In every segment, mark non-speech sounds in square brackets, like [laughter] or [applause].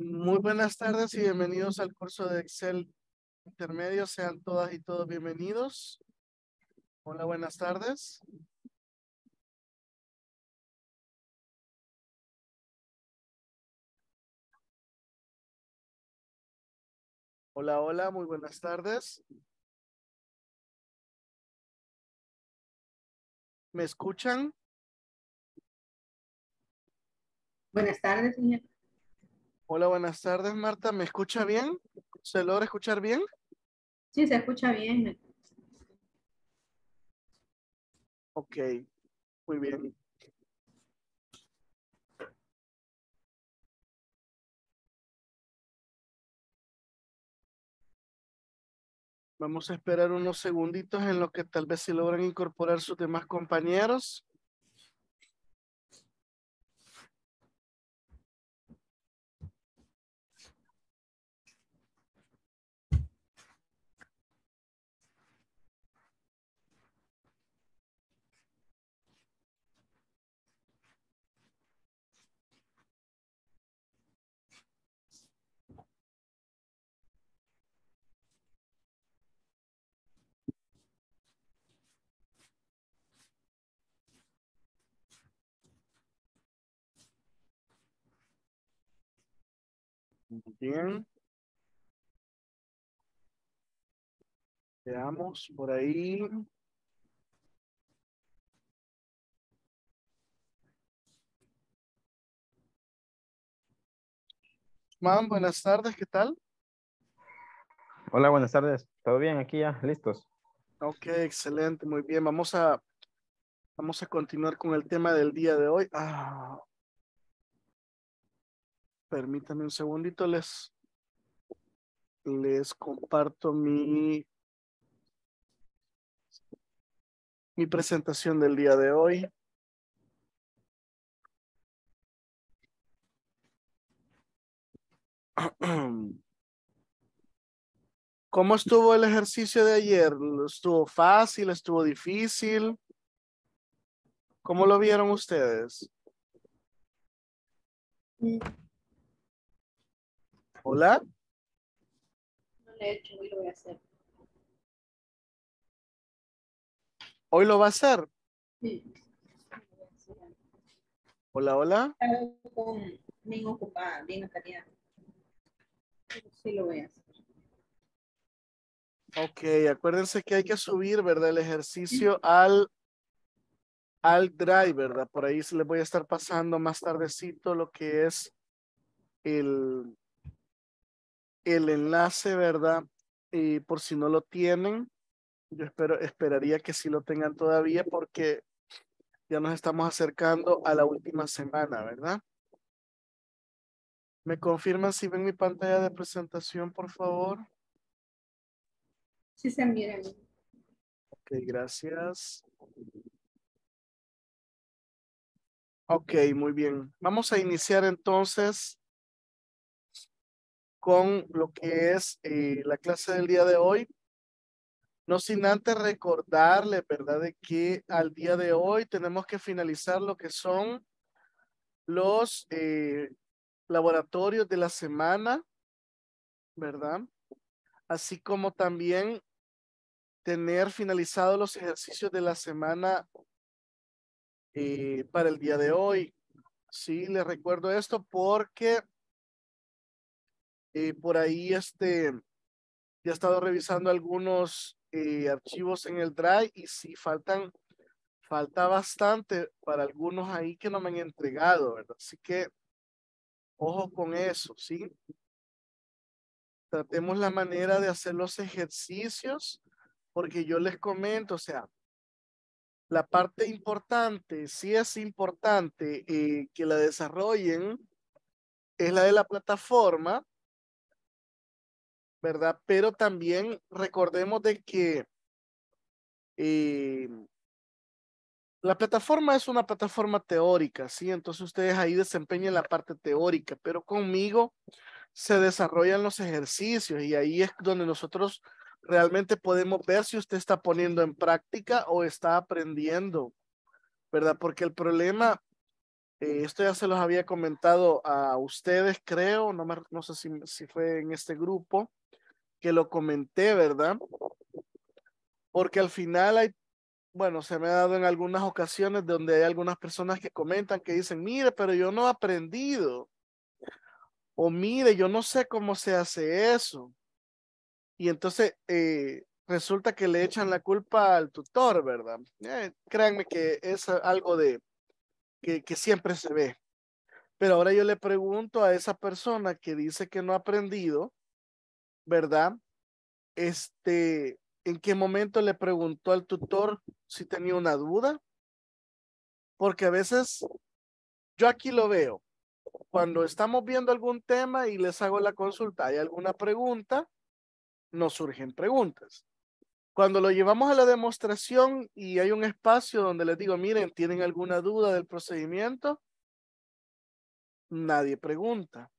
Muy buenas tardes y bienvenidos al curso de Excel intermedio. Sean todas y todos bienvenidos. Hola, buenas tardes. Hola, hola, muy buenas tardes. ¿Me escuchan? Buenas tardes, señor. Hola, buenas tardes, Marta. ¿Me escucha bien? ¿Se logra escuchar bien? Sí, se escucha bien. Ok, muy bien. Vamos a esperar unos segunditos en lo que tal vez se logran incorporar sus demás compañeros. Bien. Veamos por ahí. Man, buenas tardes, ¿qué tal? Hola, buenas tardes. ¿Todo bien aquí ya? ¿Listos? Ok, excelente, muy bien. Vamos a, vamos a continuar con el tema del día de hoy. Ah, Permítanme un segundito, les, les comparto mi, mi presentación del día de hoy. [clears throat] ¿Cómo estuvo el ejercicio de ayer? ¿Estuvo fácil? ¿Estuvo difícil? ¿Cómo lo vieron ustedes? Mm. Hola. No lo he hecho, hoy lo voy a hacer. ¿Hoy lo va a hacer? Sí. Hola, hola. bien ocupada, bien atareada. Sí lo voy a hacer. Ok, acuérdense que hay que subir, ¿verdad? El ejercicio al, al drive, ¿verdad? Por ahí se les voy a estar pasando más tardecito lo que es el, el enlace, ¿verdad? Y por si no lo tienen, yo espero, esperaría que sí lo tengan todavía porque ya nos estamos acercando a la última semana, ¿verdad? ¿Me confirman si ven mi pantalla de presentación, por favor? Sí, se miran. Ok, gracias. Ok, muy bien. Vamos a iniciar entonces con lo que es eh, la clase del día de hoy. No sin antes recordarle, ¿verdad?, de que al día de hoy tenemos que finalizar lo que son los eh, laboratorios de la semana, ¿verdad? Así como también tener finalizados los ejercicios de la semana eh, para el día de hoy. Sí, les recuerdo esto porque eh, por ahí este, ya he estado revisando algunos eh, archivos en el Drive y sí faltan, falta bastante para algunos ahí que no me han entregado, ¿verdad? Así que ojo con eso, ¿sí? Tratemos la manera de hacer los ejercicios porque yo les comento, o sea, la parte importante, sí es importante eh, que la desarrollen, es la de la plataforma, ¿verdad? Pero también recordemos de que em, la plataforma es una plataforma teórica, ¿sí? Entonces ustedes ahí desempeñan la parte teórica, pero conmigo se desarrollan los ejercicios y ahí es donde nosotros realmente podemos ver si usted está poniendo en práctica o está aprendiendo, ¿verdad? Porque el problema, eh, esto ya se los había comentado a ustedes, creo, no, no sé si, si fue en este grupo, que lo comenté, ¿verdad? Porque al final hay, bueno, se me ha dado en algunas ocasiones donde hay algunas personas que comentan, que dicen, mire, pero yo no he aprendido. O mire, yo no sé cómo se hace eso. Y entonces eh, resulta que le echan la culpa al tutor, ¿verdad? Eh, créanme que es algo de que siempre se ve. Pero ahora yo le pregunto a esa persona que dice que no ha aprendido, ¿verdad? Este, ¿en qué momento le preguntó al tutor si tenía una duda? Porque a veces yo aquí lo veo. Cuando estamos viendo algún tema y les hago la consulta, ¿hay alguna pregunta? Nos surgen preguntas. Cuando lo llevamos a la demostración y hay un espacio donde les digo, miren, ¿tienen alguna duda del procedimiento? Nadie pregunta.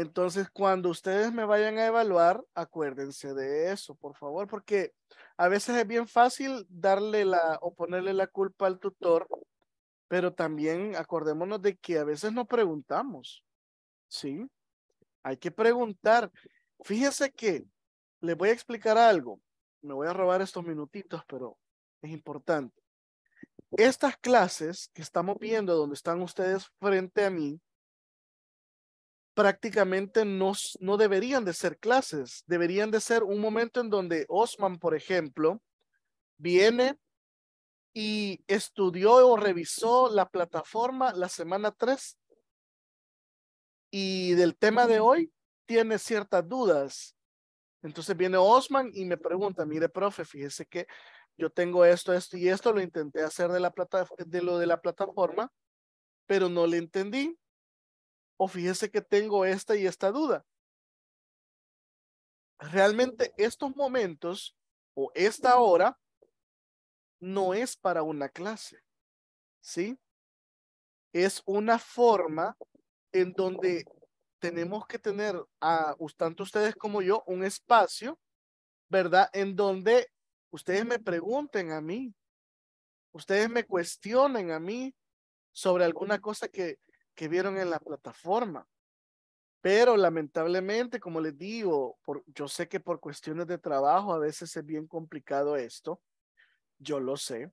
Entonces, cuando ustedes me vayan a evaluar, acuérdense de eso, por favor, porque a veces es bien fácil darle la o ponerle la culpa al tutor, pero también acordémonos de que a veces no preguntamos, ¿sí? Hay que preguntar. Fíjense que les voy a explicar algo. Me voy a robar estos minutitos, pero es importante. Estas clases que estamos viendo, donde están ustedes frente a mí, prácticamente no, no deberían de ser clases, deberían de ser un momento en donde Osman, por ejemplo, viene y estudió o revisó la plataforma la semana 3 y del tema de hoy tiene ciertas dudas. Entonces viene Osman y me pregunta, mire, profe, fíjese que yo tengo esto, esto y esto, lo intenté hacer de, la de lo de la plataforma, pero no le entendí o oh, fíjese que tengo esta y esta duda. Realmente estos momentos o esta hora no es para una clase, ¿sí? Es una forma en donde tenemos que tener, a, tanto ustedes como yo, un espacio, ¿verdad? En donde ustedes me pregunten a mí, ustedes me cuestionen a mí sobre alguna cosa que que vieron en la plataforma. Pero lamentablemente, como les digo, por, yo sé que por cuestiones de trabajo a veces es bien complicado esto, yo lo sé,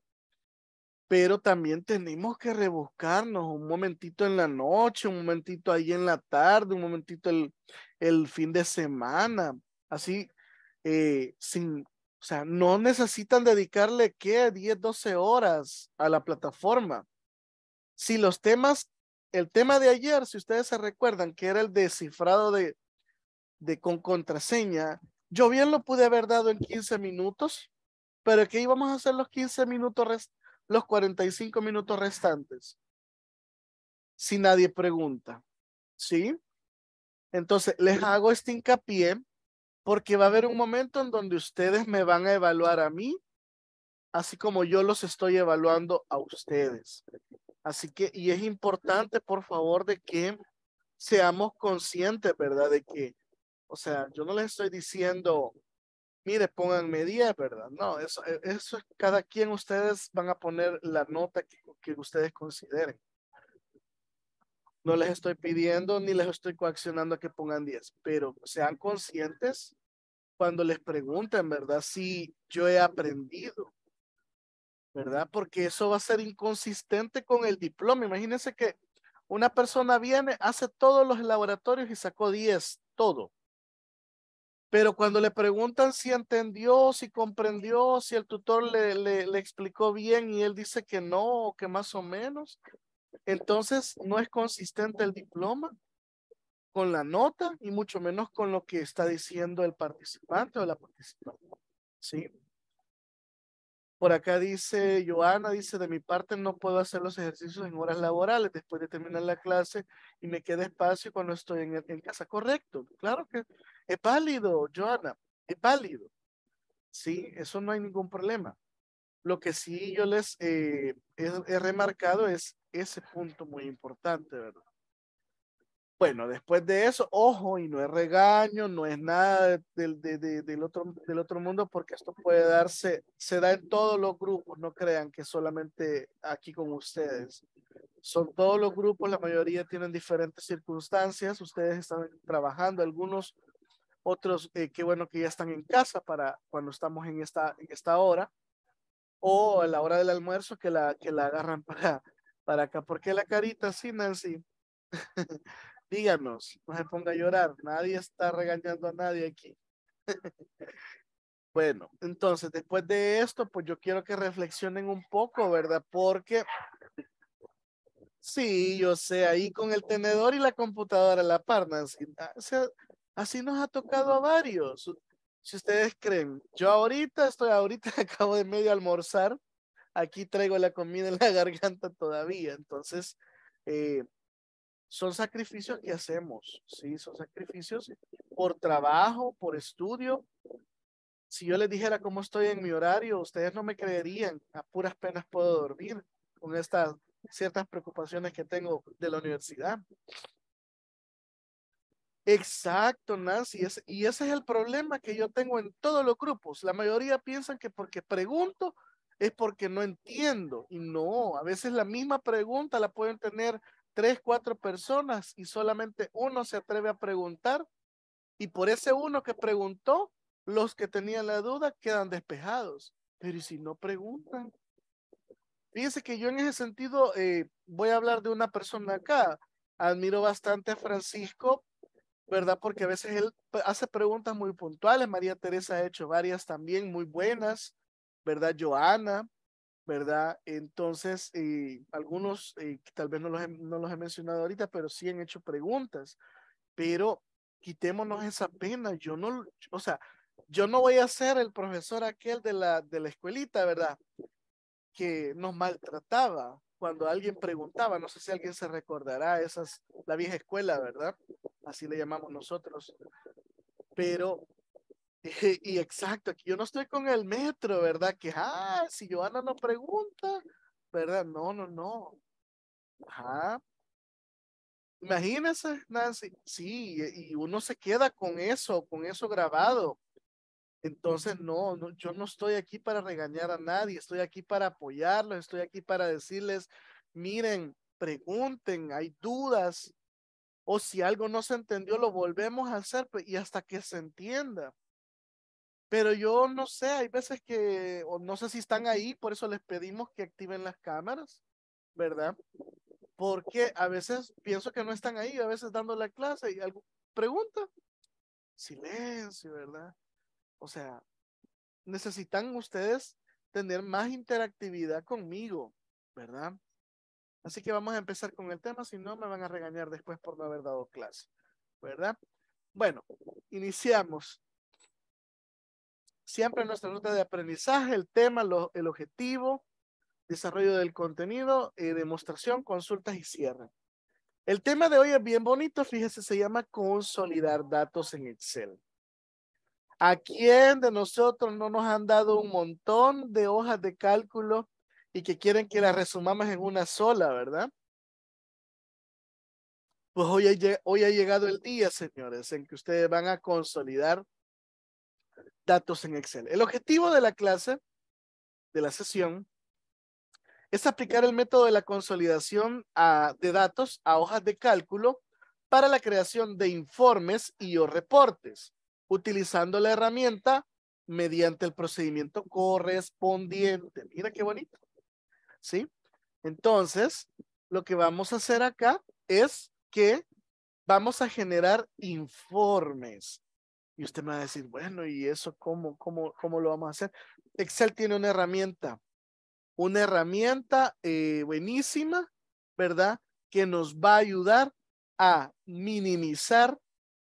pero también tenemos que rebuscarnos un momentito en la noche, un momentito ahí en la tarde, un momentito el, el fin de semana, así, eh, sin, o sea, no necesitan dedicarle ¿Qué? 10, 12 horas a la plataforma. Si los temas el tema de ayer, si ustedes se recuerdan, que era el descifrado de, de con contraseña, yo bien lo pude haber dado en 15 minutos, pero ¿qué íbamos a hacer los 15 minutos, rest, los 45 minutos restantes? Si nadie pregunta, ¿sí? Entonces, les hago este hincapié porque va a haber un momento en donde ustedes me van a evaluar a mí, así como yo los estoy evaluando a ustedes. Así que, y es importante, por favor, de que seamos conscientes, ¿verdad? De que, o sea, yo no les estoy diciendo, mire, pónganme 10, ¿verdad? No, e, eso, es, cada quien ustedes van a poner la nota que, que ustedes consideren. No les estoy pidiendo ni les estoy coaccionando a que pongan 10, pero sean conscientes cuando les pregunten, ¿verdad? Si yo he aprendido, ¿verdad? Porque eso va a ser inconsistente con el diploma. Imagínense que una persona viene, hace todos los laboratorios y sacó 10, todo. Pero cuando le preguntan si entendió, si comprendió, si el tutor le, le, le explicó bien y él dice que no, o que más o menos, entonces no es consistente el diploma con la nota y mucho menos con lo que está diciendo el participante o la participante. Sí. Por acá dice Joana, dice, de mi parte no puedo hacer los ejercicios en horas laborales después de terminar la clase y me queda espacio cuando estoy en, casa. Correcto, claro que es válido, Joana, es válido. Sí, eso no hay ningún problema. Lo que sí yo les eh, he, he remarcado es ese punto muy importante, ¿verdad? Bueno, después de eso, ojo, y no es regaño, no es nada del, del, otro, del otro mundo, porque esto puede darse, se da en todos los grupos, no crean que solamente aquí con ustedes. Son todos los grupos, la mayoría tienen diferentes circunstancias, ustedes están trabajando, algunos, otros, eh, qué bueno que ya están en casa para cuando estamos en esta, en esta hora, o a la hora del almuerzo que la, que la agarran para, para acá. ¿Por qué la carita así, Nancy? [laughs] díganos, no se ponga a llorar, nadie está regañando a nadie aquí. [laughs] bueno, entonces después de esto, pues yo quiero que reflexionen un poco, ¿verdad? Porque sí, yo sé, ahí con el tenedor y la computadora la par, ah, O sea, así nos ha tocado a varios. Si ustedes creen, yo ahorita estoy, ahorita [laughs] acabo de medio almorzar, aquí traigo la comida en la [laughs] garganta todavía, entonces... Eh, son sacrificios que hacemos, ¿sí? Son sacrificios por trabajo, por estudio. Si yo les dijera cómo estoy en mi horario, ustedes no me creerían. A puras penas puedo dormir con estas ciertas preocupaciones que tengo de la universidad. Exacto, Nancy. y ese es el problema que yo tengo en todos los grupos. La mayoría piensan que porque pregunto es porque no entiendo. Y no, a veces la misma pregunta la pueden tener tres, cuatro personas y solamente uno se atreve a preguntar y por ese uno que preguntó, los que tenían la duda quedan despejados. Pero ¿y si no preguntan? Fíjense que yo en ese sentido eh, voy a hablar de una persona acá. Admiro bastante a Francisco, ¿verdad? Porque a veces él hace preguntas muy puntuales. María Teresa ha hecho varias también muy buenas, ¿verdad? Joana, ¿verdad? Entonces, eh, algunos eh, tal vez no los, he, no los he mencionado ahorita, pero sí han hecho preguntas, pero quitémonos esa pena, yo no, o sea, yo no voy a ser el profesor aquel de la, de la escuelita, ¿verdad? Que nos maltrataba cuando alguien preguntaba, no sé si alguien se recordará, esas, la vieja escuela, ¿verdad? Así le llamamos nosotros. Pero [laughs] Y exacto, yo no estoy con el metro, ¿verdad? Que, ah, si Joana no pregunta, ¿verdad? No, no, no. Ajá. Imagínense, Nancy. Sí, y uno se queda con eso, con eso grabado. Entonces, no, no, yo no estoy aquí para regañar a nadie, estoy aquí para apoyarlos, estoy aquí para decirles, miren, pregunten, hay dudas, o si algo no se entendió, lo volvemos a hacer pues, y hasta que se entienda. Pero yo no sé, hay veces que, no sé si están ahí, por eso les pedimos que activen las cámaras, ¿verdad? Porque a veces pienso que no están ahí, a veces dando la clase y algo, pregunta, silencio, ¿verdad? O sea, necesitan ustedes tener más interactividad conmigo, ¿verdad? Así que vamos a empezar con el tema, si no me van a regañar después por no haber dado clase, ¿verdad? Bueno, iniciamos. Siempre nuestra ruta de aprendizaje, el tema, el objetivo, desarrollo del contenido, eh, demostración, consultas y cierre. El tema de hoy es bien bonito, fíjese, se llama consolidar datos en Excel. ¿A quién de nosotros no nos han dado un montón de hojas de cálculo y que quieren que las resumamos en una sola, verdad? Pues hoy hoy ha llegado el día, señores, en que ustedes van a consolidar datos en Excel. El objetivo de la clase, de la sesión, es aplicar el método de la consolidación de datos a hojas de cálculo para la creación de informes y o reportes, utilizando la herramienta mediante el procedimiento correspondiente. Mira qué bonito. ¿Sí? Entonces, lo que vamos a hacer acá es que vamos a generar informes. Y usted me va a decir, bueno, ¿y eso cómo, cómo, cómo lo vamos a hacer? Excel tiene una herramienta, una herramienta eh, buenísima, ¿verdad? Que nos va a ayudar a minimizar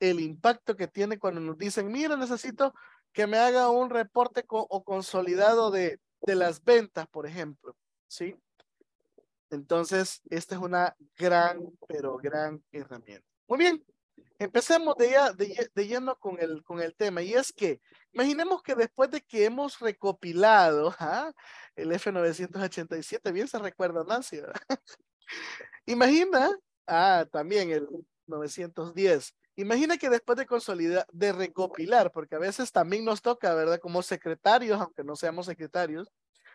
el impacto que tiene cuando nos dicen, mira, necesito que me haga un reporte o consolidado de, de las ventas, por ejemplo, ¿sí? Entonces, esta es una gran, pero gran herramienta. Muy bien. Empecemos de, ya, de, lleno con el, con el tema y es que imaginemos que después de que hemos recopilado el F987, bien se recuerda Nancy, ¿verdad? [laughs] Imagina, ah, también el 910. Imagina que después de consolidar, de recopilar, porque a veces también nos toca, ¿verdad? Como secretarios, aunque no seamos secretarios,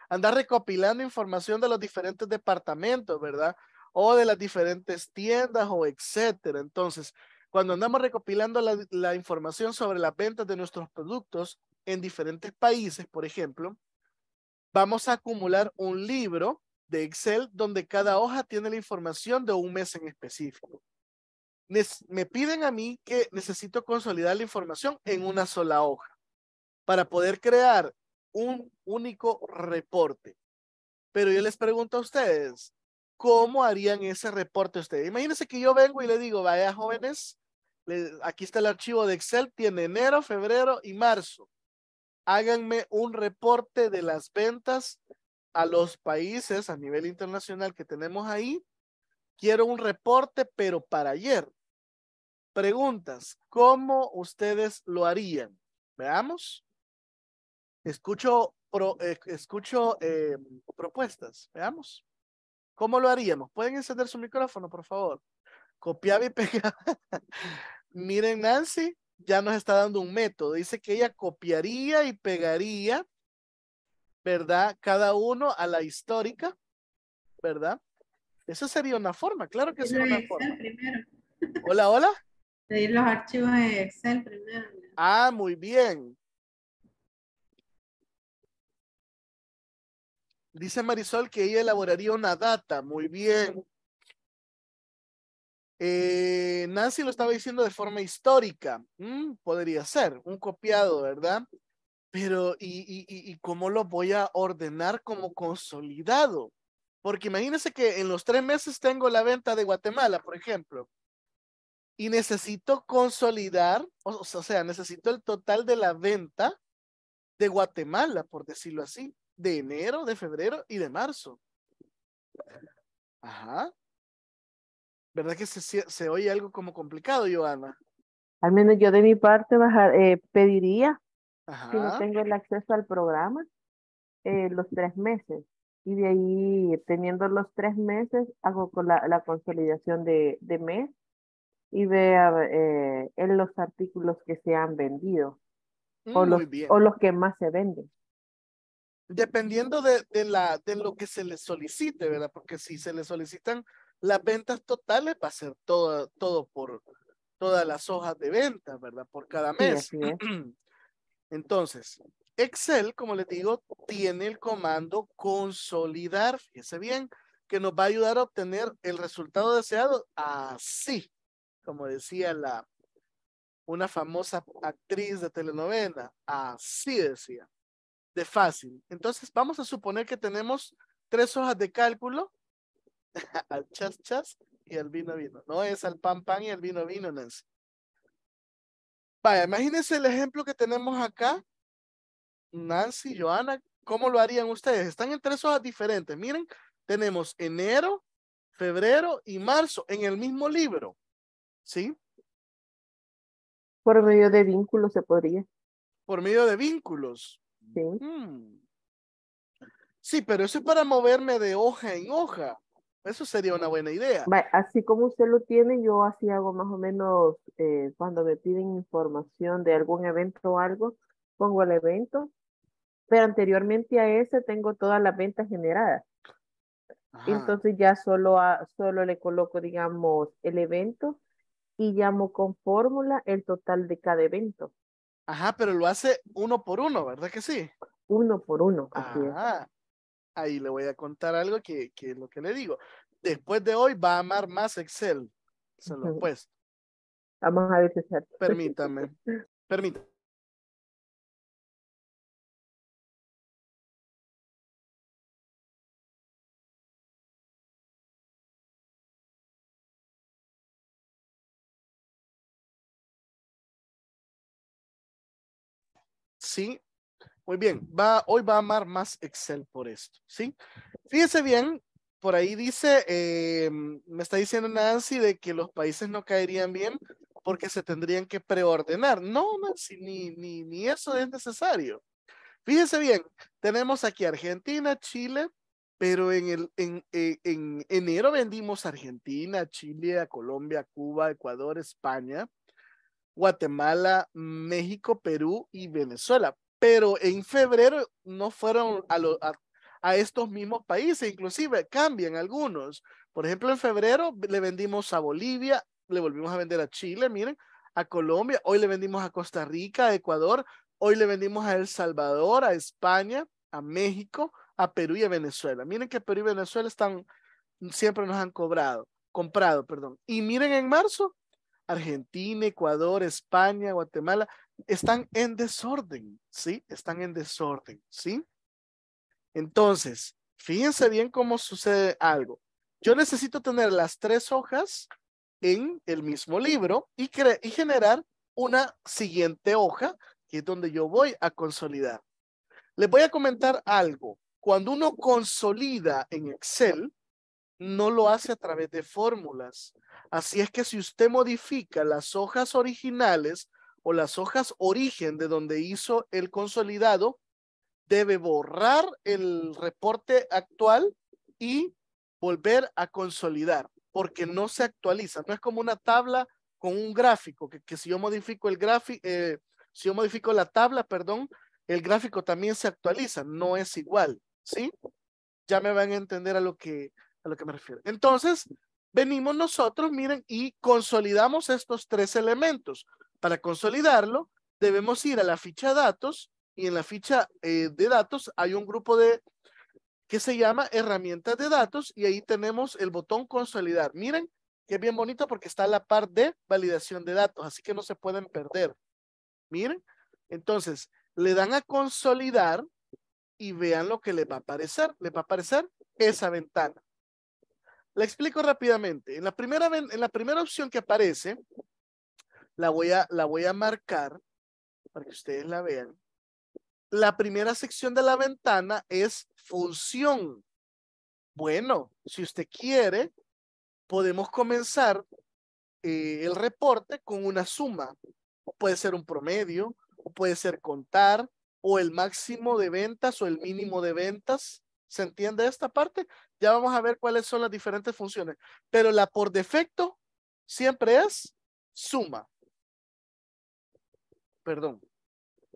andar recopilando información de los diferentes departamentos, ¿verdad? O de las diferentes tiendas o etcétera. Entonces, cuando andamos recopilando la, información sobre las ventas de nuestros productos en diferentes países, por ejemplo, vamos a acumular un libro de Excel donde cada hoja tiene la información de un mes en específico. Me piden a mí que necesito consolidar la información en una sola hoja para poder crear un único reporte. Pero yo les pregunto a ustedes, ¿cómo harían ese reporte ustedes? Imagínense que yo vengo y le digo, vaya jóvenes, aquí está el archivo de Excel, tiene enero, febrero y marzo. Háganme un reporte de las ventas a los países a nivel internacional que tenemos ahí. Quiero un reporte, pero para ayer. Preguntas, ¿cómo ustedes lo harían? Veamos. Escucho, eh, escucho em, propuestas. Veamos. ¿Cómo lo haríamos? ¿Pueden encender su micrófono, por favor? Copiar y [laughs] pegar. Miren, Nancy ya nos está dando un método. Dice que ella copiaría y pegaría, ¿verdad? Cada uno a la histórica, ¿verdad? Eso sería una forma, claro que sería una forma. Primero. Hola, hola. Pedir los archivos de Excel primero. Ah, muy bien. Dice Marisol que ella elaboraría una data. Muy bien. Eh, Nancy lo estaba diciendo de forma histórica. Mm, podría ser un copiado, ¿verdad? Pero, ¿y, y cómo lo voy a ordenar como consolidado? Porque imagínense que en los tres meses tengo la venta de Guatemala, por ejemplo, y necesito consolidar, o, sea, necesito el total de la venta de Guatemala, por decirlo así, de enero, de febrero y de marzo. Ajá, ¿Verdad que se, se oye algo como complicado, Joana? Al menos yo de mi parte bajar, eh, pediría, si no tengo el acceso al programa, eh, los tres meses. Y de ahí, teniendo los tres meses, hago con la, la consolidación de, de mes y vea eh, en los artículos que se han vendido o mm, los, o, los, que más se venden. Dependiendo de, de, la, de lo que se les solicite, ¿verdad? Porque si se les solicitan las ventas totales va a ser todo, todo por todas las hojas de venta, ¿verdad? Por cada mes. [clears throat] Entonces, Excel, como les digo, tiene el comando consolidar, fíjese bien, que nos va a ayudar a obtener el resultado deseado así, como decía la una famosa actriz de telenovela, así decía, de fácil. Entonces, vamos a suponer que tenemos tres hojas de cálculo [laughs] al chas chas y al vino vino. No es al pan pan y al vino vino, Nancy. Vaya, imagínense el ejemplo que tenemos acá. Nancy, Joana, ¿cómo lo harían ustedes? Están en tres hojas diferentes. Miren, tenemos enero, febrero y marzo en el mismo libro. ¿Sí? Por medio de vínculos se podría. Por medio de vínculos. Sí. Mm. Sí, pero eso es para moverme de hoja en hoja. Eso sería una buena idea. Así como usted lo tiene, yo así hago más o menos eh, cuando me piden información de algún evento o algo, pongo el evento, pero anteriormente a ese tengo todas las ventas generadas. Entonces ya solo, solo le coloco, digamos, el evento y llamo con fórmula el total de cada evento. Ajá, pero lo hace uno por uno, ¿verdad que sí? Uno por uno. Así Ajá. Ah, ahí le voy a contar algo que, lo que le digo. Después de hoy va a amar más Excel. Se lo he puesto. Vamos a ver Permítame. Permítame. Sí, muy bien, va, hoy va a amar más Excel por esto, ¿sí? Fíjese bien, por ahí dice, eh, me está diciendo Nancy de que los países no caerían bien porque se tendrían que preordenar. No, Nancy, ni, ni, ni eso es necesario. Fíjese bien, tenemos aquí Argentina, Chile, pero en, el, en, eh, en, enero vendimos Argentina, Chile, Colombia, Cuba, Ecuador, España, Guatemala, México, Perú y Venezuela pero en febrero no fueron a, estos mismos países, inclusive cambian algunos. Por ejemplo, en febrero le vendimos a Bolivia, le volvimos a vender a Chile, miren, a Colombia, hoy le vendimos a Costa Rica, a Ecuador, hoy le vendimos a El Salvador, a España, a México, a Perú y a Venezuela. Miren que Perú y Venezuela están, siempre nos han cobrado, comprado, perdón. Y miren en marzo, Argentina, Ecuador, España, Guatemala, están en desorden, ¿sí? Están en desorden, ¿sí? Entonces, fíjense bien cómo sucede algo. Yo necesito tener las tres hojas en el mismo libro y, y generar una siguiente hoja, que es donde yo voy a consolidar. Les voy a comentar algo. Cuando uno consolida en Excel, no lo hace a través de fórmulas. Así es que si usted modifica las hojas originales o las hojas origen de donde hizo el consolidado, debe borrar el reporte actual y volver a consolidar, porque no se actualiza. No es como una tabla con un gráfico, que, si yo modifico el gráfico, eh, si yo modifico la tabla, perdón, el gráfico también se actualiza, no es igual, ¿sí? Ya me van a entender a lo que, a lo que me refiero. Entonces, venimos nosotros, miren, y consolidamos estos tres elementos. Para consolidarlo, debemos ir a la ficha datos y en la ficha eh, de datos hay un grupo de que se llama herramientas de datos y ahí tenemos el botón consolidar. Miren que es bien bonito porque está la par de validación de datos, así que no se pueden perder. Miren, entonces le dan a consolidar y vean lo que les va a aparecer. le va a aparecer esa ventana. La explico rápidamente. En la primera, en la primera opción que aparece la voy a, la voy a marcar para que ustedes la vean. La primera sección de la ventana es función. Bueno, si usted quiere, podemos comenzar eh, el reporte con una suma. puede ser un promedio, o puede ser contar, o el máximo de ventas o el mínimo de ventas. ¿Se entiende esta parte? Ya vamos a ver cuáles son las diferentes funciones. Pero la por defecto siempre es suma. Perdón.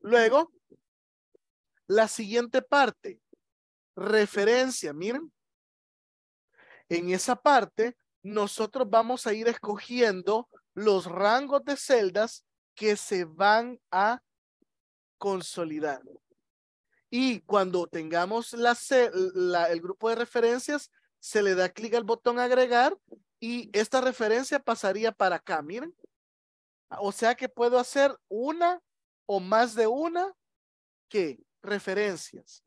Luego, la siguiente parte, referencia, miren. En esa parte, nosotros vamos a ir escogiendo los rangos de celdas que se van a consolidar. Y cuando tengamos la, el grupo de referencias, se le da clic al botón agregar y esta referencia pasaría para acá, miren. O sea que puedo hacer una o más de una que referencias.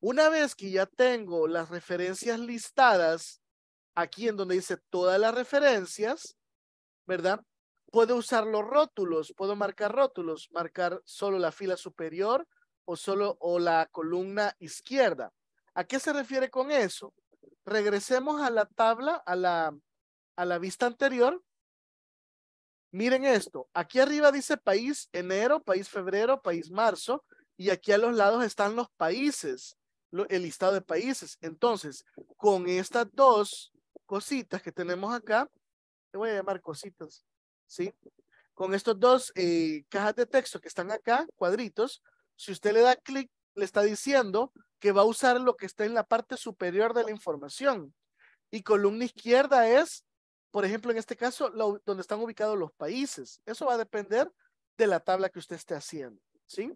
Una vez que ya tengo las referencias listadas, aquí en donde dice todas las referencias, ¿verdad? Puedo usar los rótulos, puedo marcar rótulos, marcar solo la fila superior o solo o la columna izquierda. ¿A qué se refiere con eso? Regresemos a la tabla, a la, a la vista anterior Miren esto, aquí arriba dice país enero, país febrero, país marzo, y aquí a los lados están los países, el listado de países. Entonces, con estas dos cositas que tenemos acá, te voy a llamar cositas, ¿sí? Con estos dos eh, cajas de texto que están acá, cuadritos, si usted le da clic, le está diciendo que va a usar lo que está en la parte superior de la información. Y columna izquierda es por ejemplo, en este caso, donde están ubicados los países. Eso va a depender de la tabla que usted esté haciendo, ¿sí?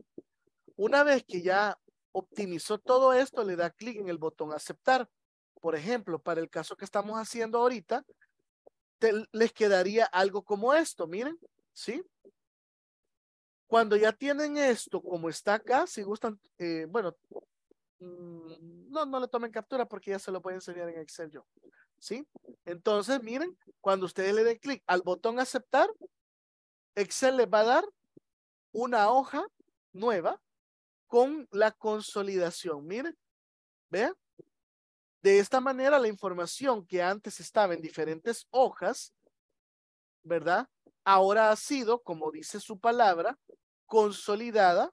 Una vez que ya optimizó todo esto, le da clic en el botón aceptar. Por ejemplo, para el caso que estamos haciendo ahorita, les quedaría algo como esto, miren, ¿sí? Cuando ya tienen esto como está acá, si gustan, eh, bueno, mm, no, no le tomen captura porque ya se lo voy a enseñar en Excel yo. ¿sí? Entonces, miren, cuando ustedes le den clic al botón aceptar, Excel les va a dar una hoja nueva con la consolidación. Miren, vean. De esta manera, la información que antes estaba en diferentes hojas, ¿verdad? Ahora ha sido, como dice su palabra, consolidada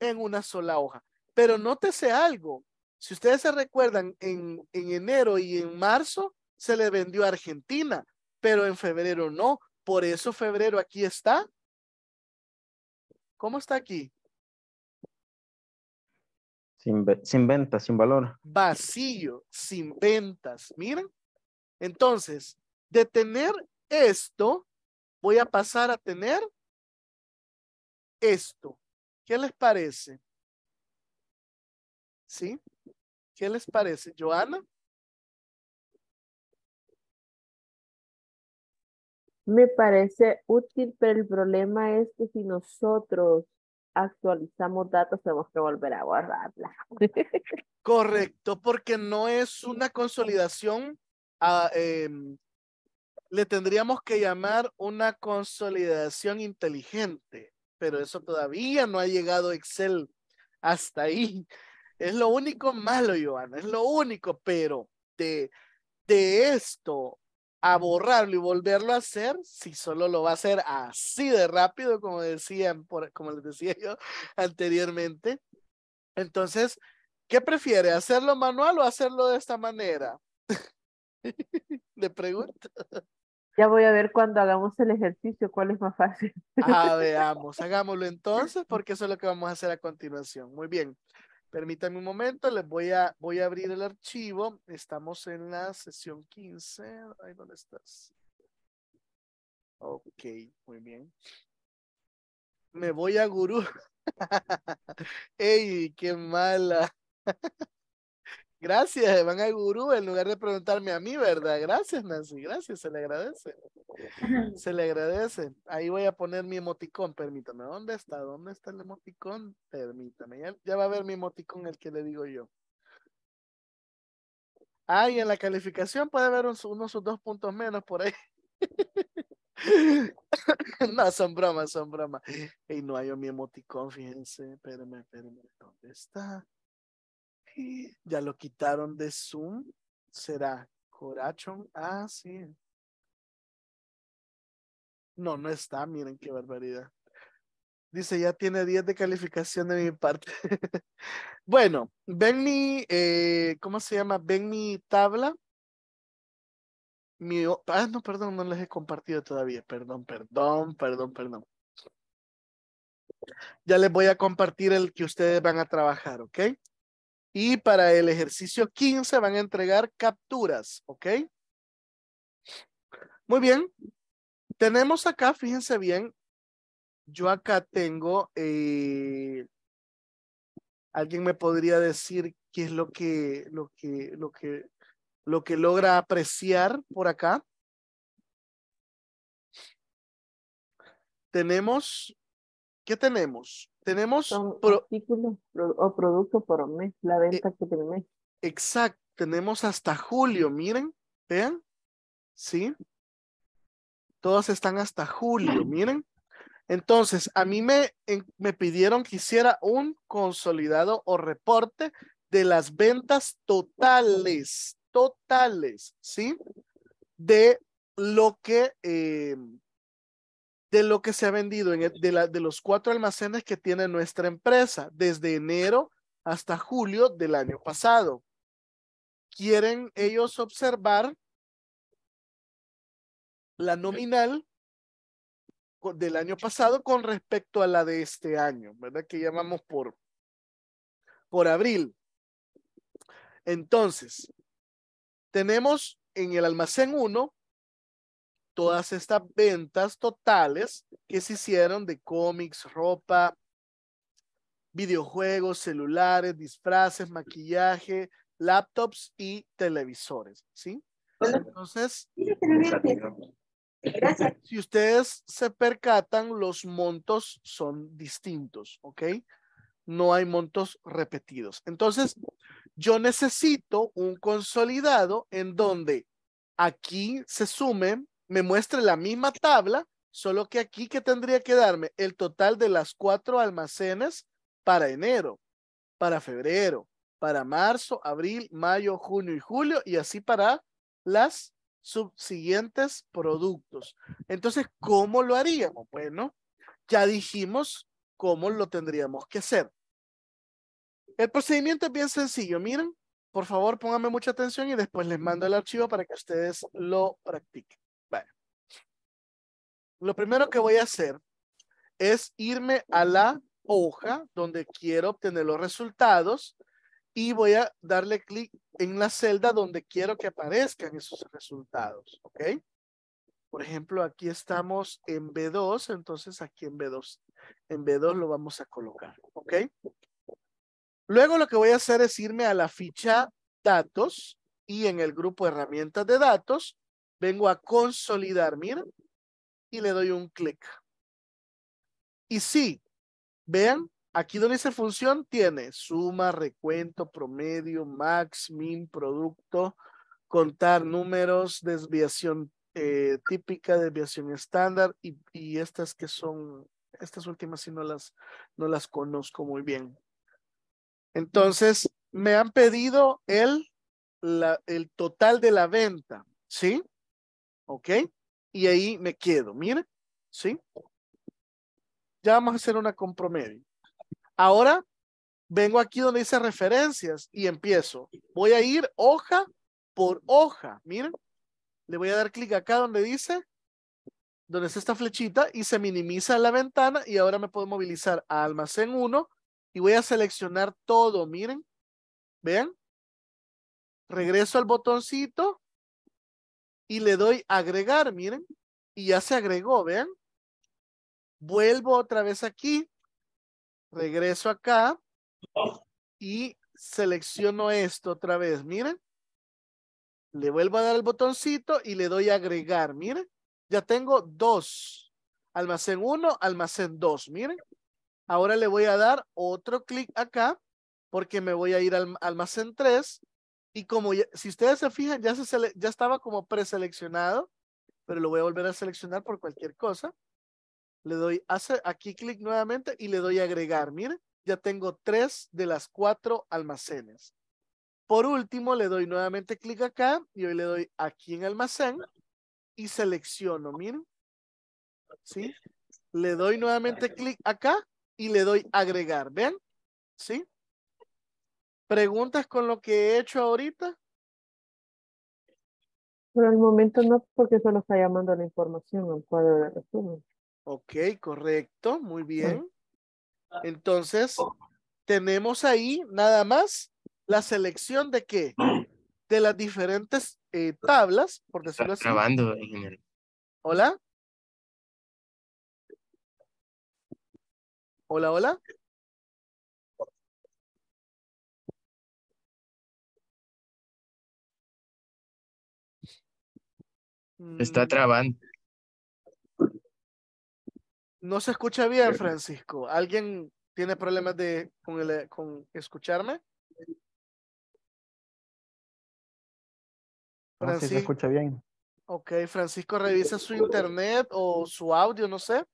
en una sola hoja. Pero nótese algo, si ustedes se recuerdan, en, enero y en marzo se le vendió a Argentina, pero en febrero no. Por eso febrero aquí está. ¿Cómo está aquí? Sin, sin, ventas, sin valor. Vacío, sin ventas. Miren. Entonces, de tener esto, voy a pasar a tener esto. ¿Qué les parece? ¿Sí? ¿Qué les parece? Joana. Me parece útil, pero el problema es que si nosotros actualizamos datos, tenemos que volver a guardarla. [laughs] Correcto, porque no es una consolidación. Ah, em, le tendríamos que llamar una consolidación inteligente, pero eso todavía no ha llegado Excel hasta ahí. Es lo único malo, Joana, es lo único, pero de, de esto a borrarlo y volverlo a hacer, si solo lo va a hacer así de rápido, como decían, como les decía yo anteriormente. Entonces, ¿qué prefiere? ¿Hacerlo manual o hacerlo de esta manera? Le [laughs] pregunto. Ya voy a ver cuando hagamos el ejercicio cuál es más fácil. Ah, [laughs] veamos, hagámoslo entonces porque eso es lo que vamos a hacer a continuación. Muy bien. Permítame un momento, les voy a, voy a abrir el archivo. Estamos en la sesión 15. Ahí dónde estás. Ok, muy bien. Me voy a gurú. [laughs] ¡Ey, qué mala! Gracias, van al Gurú en lugar de preguntarme a mí, ¿verdad? Gracias, Nancy, gracias, se le agradece. Se le agradece. Ahí voy a poner mi emoticón, permítame. ¿Dónde está? ¿Dónde está el emoticón? Permítame, ya, va a ver mi emoticón, el que le digo yo. Ah, en la calificación puede haber unos, o dos puntos menos por ahí. [laughs] no, son bromas, son bromas. Y no hay mi emoticón, fíjense. Espérame, espérame. ¿Dónde está? Ya lo quitaron de Zoom. Será Corachon. Ah, sí. No, no está. Miren qué barbaridad. Dice, ya tiene 10 de calificación de mi parte. [laughs] bueno, ven mi, eh, ¿cómo se llama? Ven mi tabla. ah, no, perdón, no les he compartido todavía. Perdón, perdón, perdón, perdón. Ya les voy a compartir el que ustedes van a trabajar, ¿ok? Y para el ejercicio 15 van a entregar capturas, ¿ok? Muy bien. Tenemos acá, fíjense bien, yo acá tengo, eh, alguien me podría decir qué es lo que, lo que, lo que, lo que logra apreciar por acá. Tenemos tenemos? Tenemos... o producto por mes, la eh, venta que tenemos. Exacto, tenemos hasta julio, miren, vean, ¿sí? Todas están hasta julio, [clears throat] miren. Entonces, a mí me, me pidieron que hiciera un consolidado o reporte de las ventas totales, totales, ¿sí? De lo que em, de lo que se ha vendido e, de, los cuatro almacenes que tiene nuestra empresa desde enero hasta julio del año pasado. Quieren ellos observar la nominal del año pasado con respecto a la de este año, ¿verdad? Que llamamos por, por abril. Entonces, tenemos en el almacén 1 todas estas ventas totales que se hicieron de cómics, ropa, videojuegos, celulares, disfraces, maquillaje, laptops y televisores, ¿sí? Entonces, pues, si ustedes se percatan, los montos son distintos, ¿ok? No hay montos repetidos. Entonces, yo necesito un consolidado en donde aquí se sumen me muestre la misma tabla, solo que aquí que tendría que darme el total de las cuatro almacenes para enero, para febrero, para marzo, abril, mayo, junio y julio y así para las subsiguientes productos. Entonces, ¿cómo lo haríamos? Bueno, ya dijimos cómo lo tendríamos que hacer. El procedimiento es bien sencillo. Miren, por favor, pónganme mucha atención y después les mando el archivo para que ustedes lo practiquen lo primero que voy a hacer es irme a la hoja donde quiero obtener los resultados y voy a darle clic en la celda donde quiero que aparezcan esos resultados, ¿ok? Por ejemplo, aquí estamos en B2, entonces aquí en B2, en B2 lo vamos a colocar, ¿ok? Luego lo que voy a hacer es irme a la ficha datos y en el grupo herramientas de datos vengo a consolidar, miren, y le doy un clic. Y sí, vean, aquí donde dice función tiene suma, recuento, promedio, max, min, producto, contar números, desviación eh, típica, desviación estándar y, estas que son, estas últimas sí no las, no las conozco muy bien. Entonces, me han pedido el, la, el total de la venta, ¿sí? ¿Ok? y ahí me quedo. miren ¿sí? Ya vamos a hacer una compromedia. Ahora vengo aquí donde dice referencias y empiezo. Voy a ir hoja por hoja. Miren, le voy a dar clic acá donde dice, donde está esta flechita y se minimiza la ventana y ahora me puedo movilizar a almacén 1 y voy a seleccionar todo. Miren, vean. Regreso al botoncito y le doy agregar, miren, y ya se agregó, vean. Vuelvo otra vez aquí, regreso acá y selecciono esto otra vez, miren. Le vuelvo a dar el botoncito y le doy agregar, miren. Ya tengo dos. Almacén 1, almacén 2, miren. Ahora le voy a dar otro clic acá porque me voy a ir al almacén 3 y como si ustedes se fijan, ya, se ya estaba como preseleccionado, pero lo voy a volver a seleccionar por cualquier cosa. Le doy hace aquí clic nuevamente y le doy agregar. Miren, ya tengo tres de las cuatro almacenes. Por último, le doy nuevamente clic acá y hoy le doy aquí en almacén y selecciono. Miren, ¿sí? Le doy nuevamente clic acá y le doy agregar. ¿Ven? ¿Sí? ¿Preguntas con lo que he hecho ahorita? Por el momento no, porque solo está llamando la información al cuadro de resumen. Ok, correcto, muy bien. Entonces, tenemos ahí nada más la selección de qué? De las diferentes eh, tablas, por decirlo así. Eh, hola. Hola, hola. Está mm. trabando. No se escucha bien, Francisco. ¿Alguien tiene problemas de, con, eh, escucharme? No se escucha bien. Ok, Francisco, revisa su internet o su audio, no sé.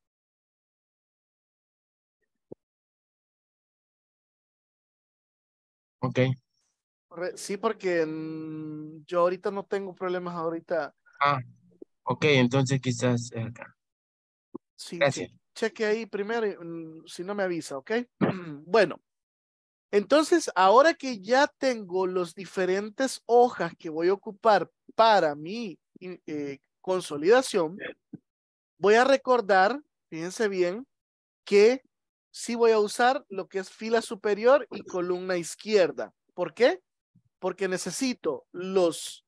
Ok. Sí, porque mm, yo ahorita no tengo problemas ahorita Ah, ok, entonces quizás Sí, Cheque ahí primero, mm, si no me avisa, ¿ok? [clears throat] Bueno, entonces ahora que ya tengo los diferentes hojas que voy a ocupar para mi eh, consolidación, voy a recordar, fíjense bien, que sí voy a usar lo que es fila superior y columna izquierda. ¿Por qué? Porque necesito los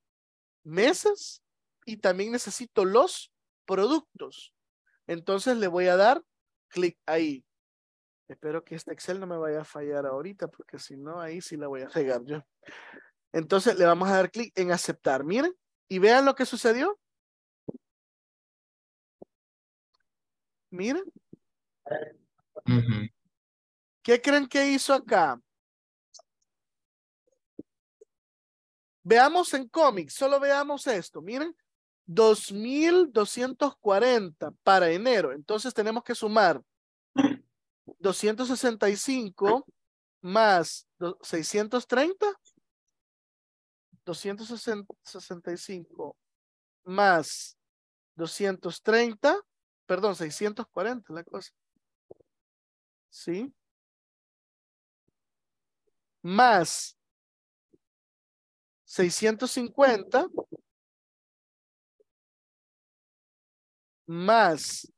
meses y también necesito los productos. Entonces le voy a dar clic ahí. Espero que este Excel no me vaya a fallar ahorita porque si no, ahí sí la voy a pegar yo. Entonces le vamos a dar clic en aceptar. Miren y vean lo que sucedió. Miren. ¿Qué creen que hizo acá? Veamos en cómics, solo veamos esto. Miren, Dos mil doscientos cuarenta para enero. Entonces tenemos que sumar doscientos sesenta y cinco más treinta doscientos sesenta y cinco más 230, perdón, cuarenta la cosa. ¿Sí? Más cincuenta más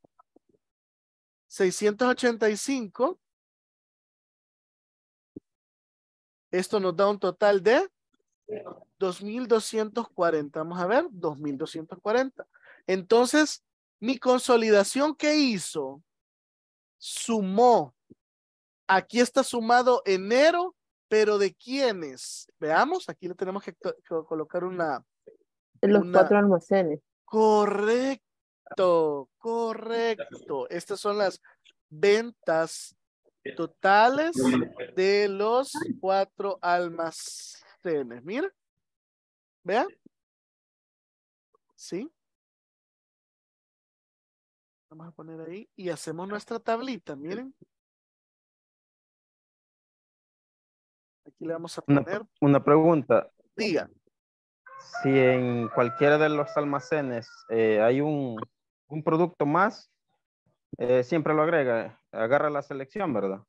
685. Esto nos da un total de 2240. Vamos a ver, 2240. Entonces, mi consolidación que hizo sumó. Aquí está sumado enero, pero ¿de quiénes? Veamos, aquí le tenemos que, colocar una... Los cuatro almacenes. Correcto. Correcto, correcto. Estas son las ventas totales de los cuatro almacenes. Mira, vea. Sí. Vamos a poner ahí y hacemos nuestra tablita, miren. Aquí le vamos a poner. Una, pregunta. Diga. Si en cualquiera de los almacenes eh, hay un un producto más, eh, siempre lo agrega, agarra la selección, ¿verdad?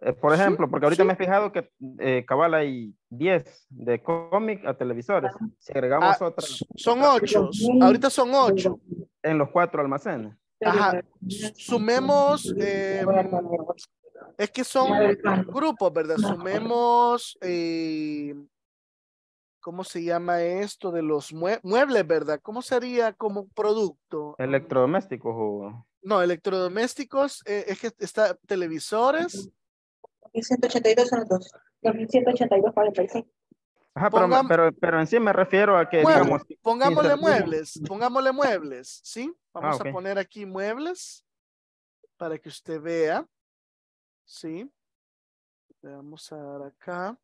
Eh, por ejemplo, porque ahorita me he fijado que eh, cabal hay 10 de cómic a televisores. Ah, agregamos ah, Son 8, ahorita son 8. En los cuatro almacenes. Ajá, sumemos. Em, es que son grupos, ¿verdad? Sumemos em, ¿cómo se llama esto de los muebles, verdad? ¿Cómo sería como producto? Electrodomésticos o... No, electrodomésticos, eh, es que está televisores. 1182 son los dos. 2182 46. Ajá, pero, pero, pero, en sí me refiero a que, digamos... Pongámosle muebles, pongámosle muebles, ¿sí? Vamos ah, a poner aquí muebles para que usted vea, ¿sí? Le vamos a dar acá.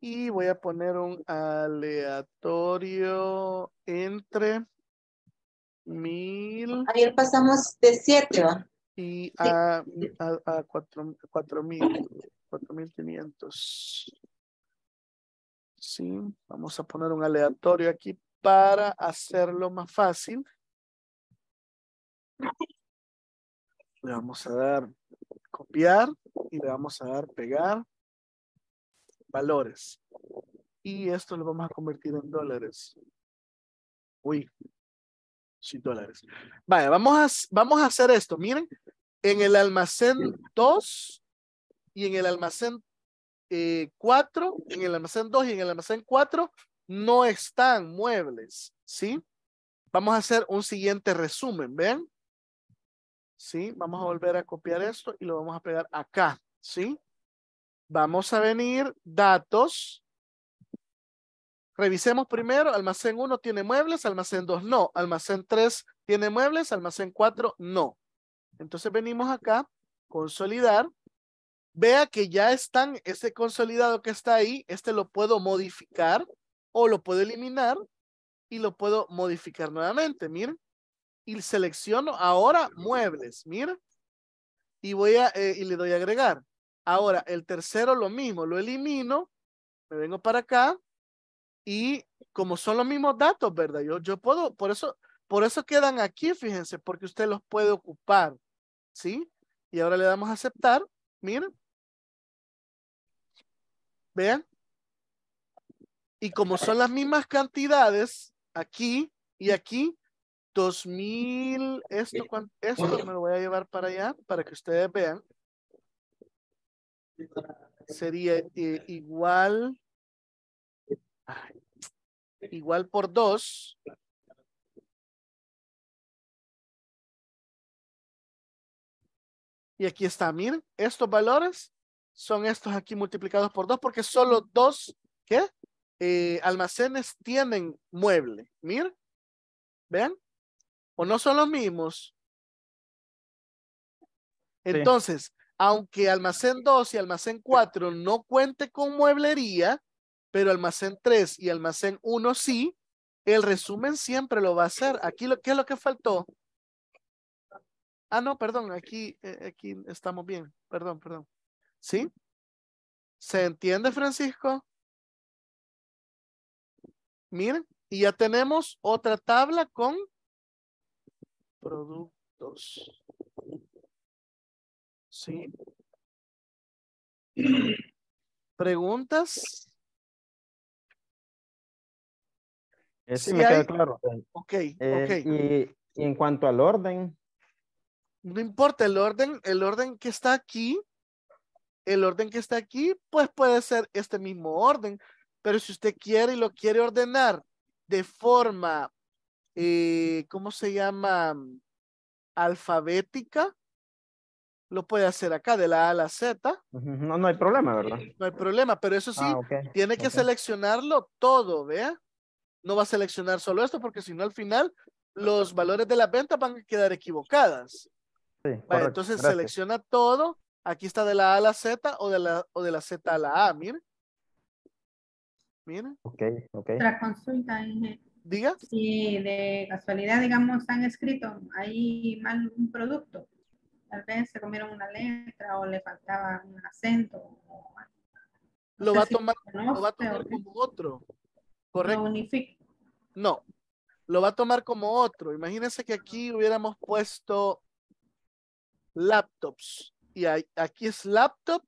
Y voy a poner un aleatorio entre mil. Ayer pasamos de siete, Y a, a, cuatro, cuatro mil, cuatro mil quinientos. Sí, vamos a poner un aleatorio aquí para hacerlo más fácil. Le vamos a dar copiar y le vamos a dar pegar valores. Y esto lo vamos a convertir en dólares. Uy, sí, dólares. Vaya, vamos a, vamos a hacer esto. Miren, en el almacén 2 y en el almacén 4, eh, en el almacén 2 y en el almacén 4 no están muebles, ¿sí? Vamos a hacer un siguiente resumen, ¿ven? ¿Sí? Vamos a volver a copiar esto y lo vamos a pegar acá, ¿sí? Vamos a venir, datos. Revisemos primero, almacén 1 tiene muebles, almacén 2 no, almacén 3 tiene muebles, almacén 4 no. Entonces venimos acá, consolidar. Vea que ya están, ese consolidado que está ahí, este lo puedo modificar o lo puedo eliminar y lo puedo modificar nuevamente, miren. Y selecciono ahora muebles, miren. Y voy a, eh, y le doy agregar. Ahora, el tercero lo mismo, lo elimino, me vengo para acá y como son los mismos datos, ¿verdad? Yo, yo puedo, por eso, por eso quedan aquí, fíjense, porque usted los puede ocupar, ¿sí? Y ahora le damos a aceptar, miren. Vean. Y como son las mismas cantidades, aquí y aquí, 2000, esto, esto me lo voy a llevar para allá, para que ustedes vean sería eh, igual igual por dos y aquí está, miren, estos valores son estos aquí multiplicados por dos porque solo dos ¿qué? Eh, almacenes tienen mueble, miren ven o no son los mismos entonces, aunque almacén 2 y almacén 4 no cuente con mueblería, pero almacén 3 y almacén 1 sí, el resumen siempre lo va a hacer. Aquí, lo, ¿qué es lo que faltó? Ah, no, perdón, aquí, eh, aquí estamos bien. Perdón, perdón. ¿Sí? ¿Se entiende, Francisco? Miren, y ya tenemos otra tabla con productos. ¿Preguntas? sí, me queda claro. Ok, eh, Y, en cuanto al orden. No importa el orden, el orden que está aquí, el orden que está aquí, pues puede ser este mismo orden, pero si usted quiere y lo quiere ordenar de forma, eh, ¿cómo se llama? Alfabética, lo puede hacer acá de la A a la Z. No, no hay problema, eh, ¿verdad? No hay problema, pero eso ah, sí, tiene que seleccionarlo todo, ¿vea? No va a seleccionar solo esto porque si no al final los valores de la venta van a quedar equivocadas. entonces selecciona todo. Aquí está de la A a la Z o de la, o de la Z a la A, mire. Mire. Ok, ok. Otra consulta, Inge. Diga. Si de casualidad, digamos, han escrito hay mal un producto tal vez se comieron una letra o le faltaba un acento. lo, va a tomar, como otro. Correcto. No, lo va a tomar como otro. Imagínense que aquí hubiéramos puesto laptops y aquí es laptop.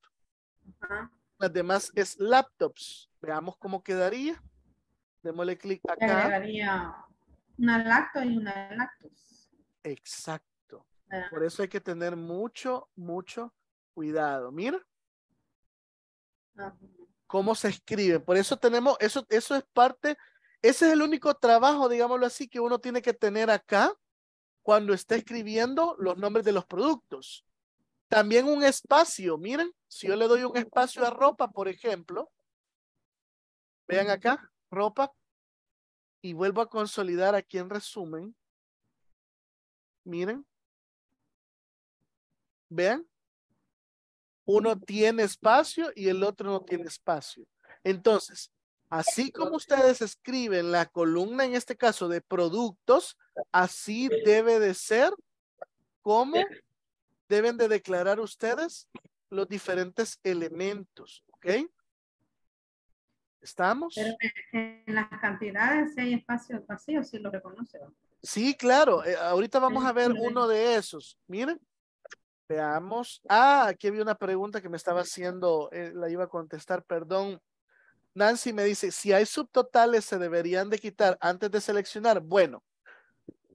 Las demás es laptops. Veamos cómo quedaría. Démosle clic acá. Quedaría una laptop y una laptops. Exacto. Ah. Por eso hay que tener mucho, mucho cuidado. Mira. Cómo se escribe. Por eso tenemos, eso, eso es parte, ese es el único trabajo, digámoslo así, que uno tiene que tener acá cuando está escribiendo los nombres de los productos. También un espacio, miren, si yo le doy un espacio a ropa, por ejemplo, vean acá, ropa, y vuelvo a consolidar aquí en resumen, miren, Vean, uno tiene espacio y el otro no tiene espacio. Entonces, así como ustedes escriben la columna, en este caso de productos, así debe de ser como deben de declarar ustedes los diferentes elementos, ¿ok? ¿Estamos? en las cantidades si hay espacio vacío, si lo reconoce. Sí, claro. Eh, ahorita vamos a ver uno de esos. Miren. Veamos. Ah, aquí había una pregunta que me estaba haciendo, eh, la iba a contestar, perdón. Nancy me dice, si hay subtotales se deberían de quitar antes de seleccionar. Bueno,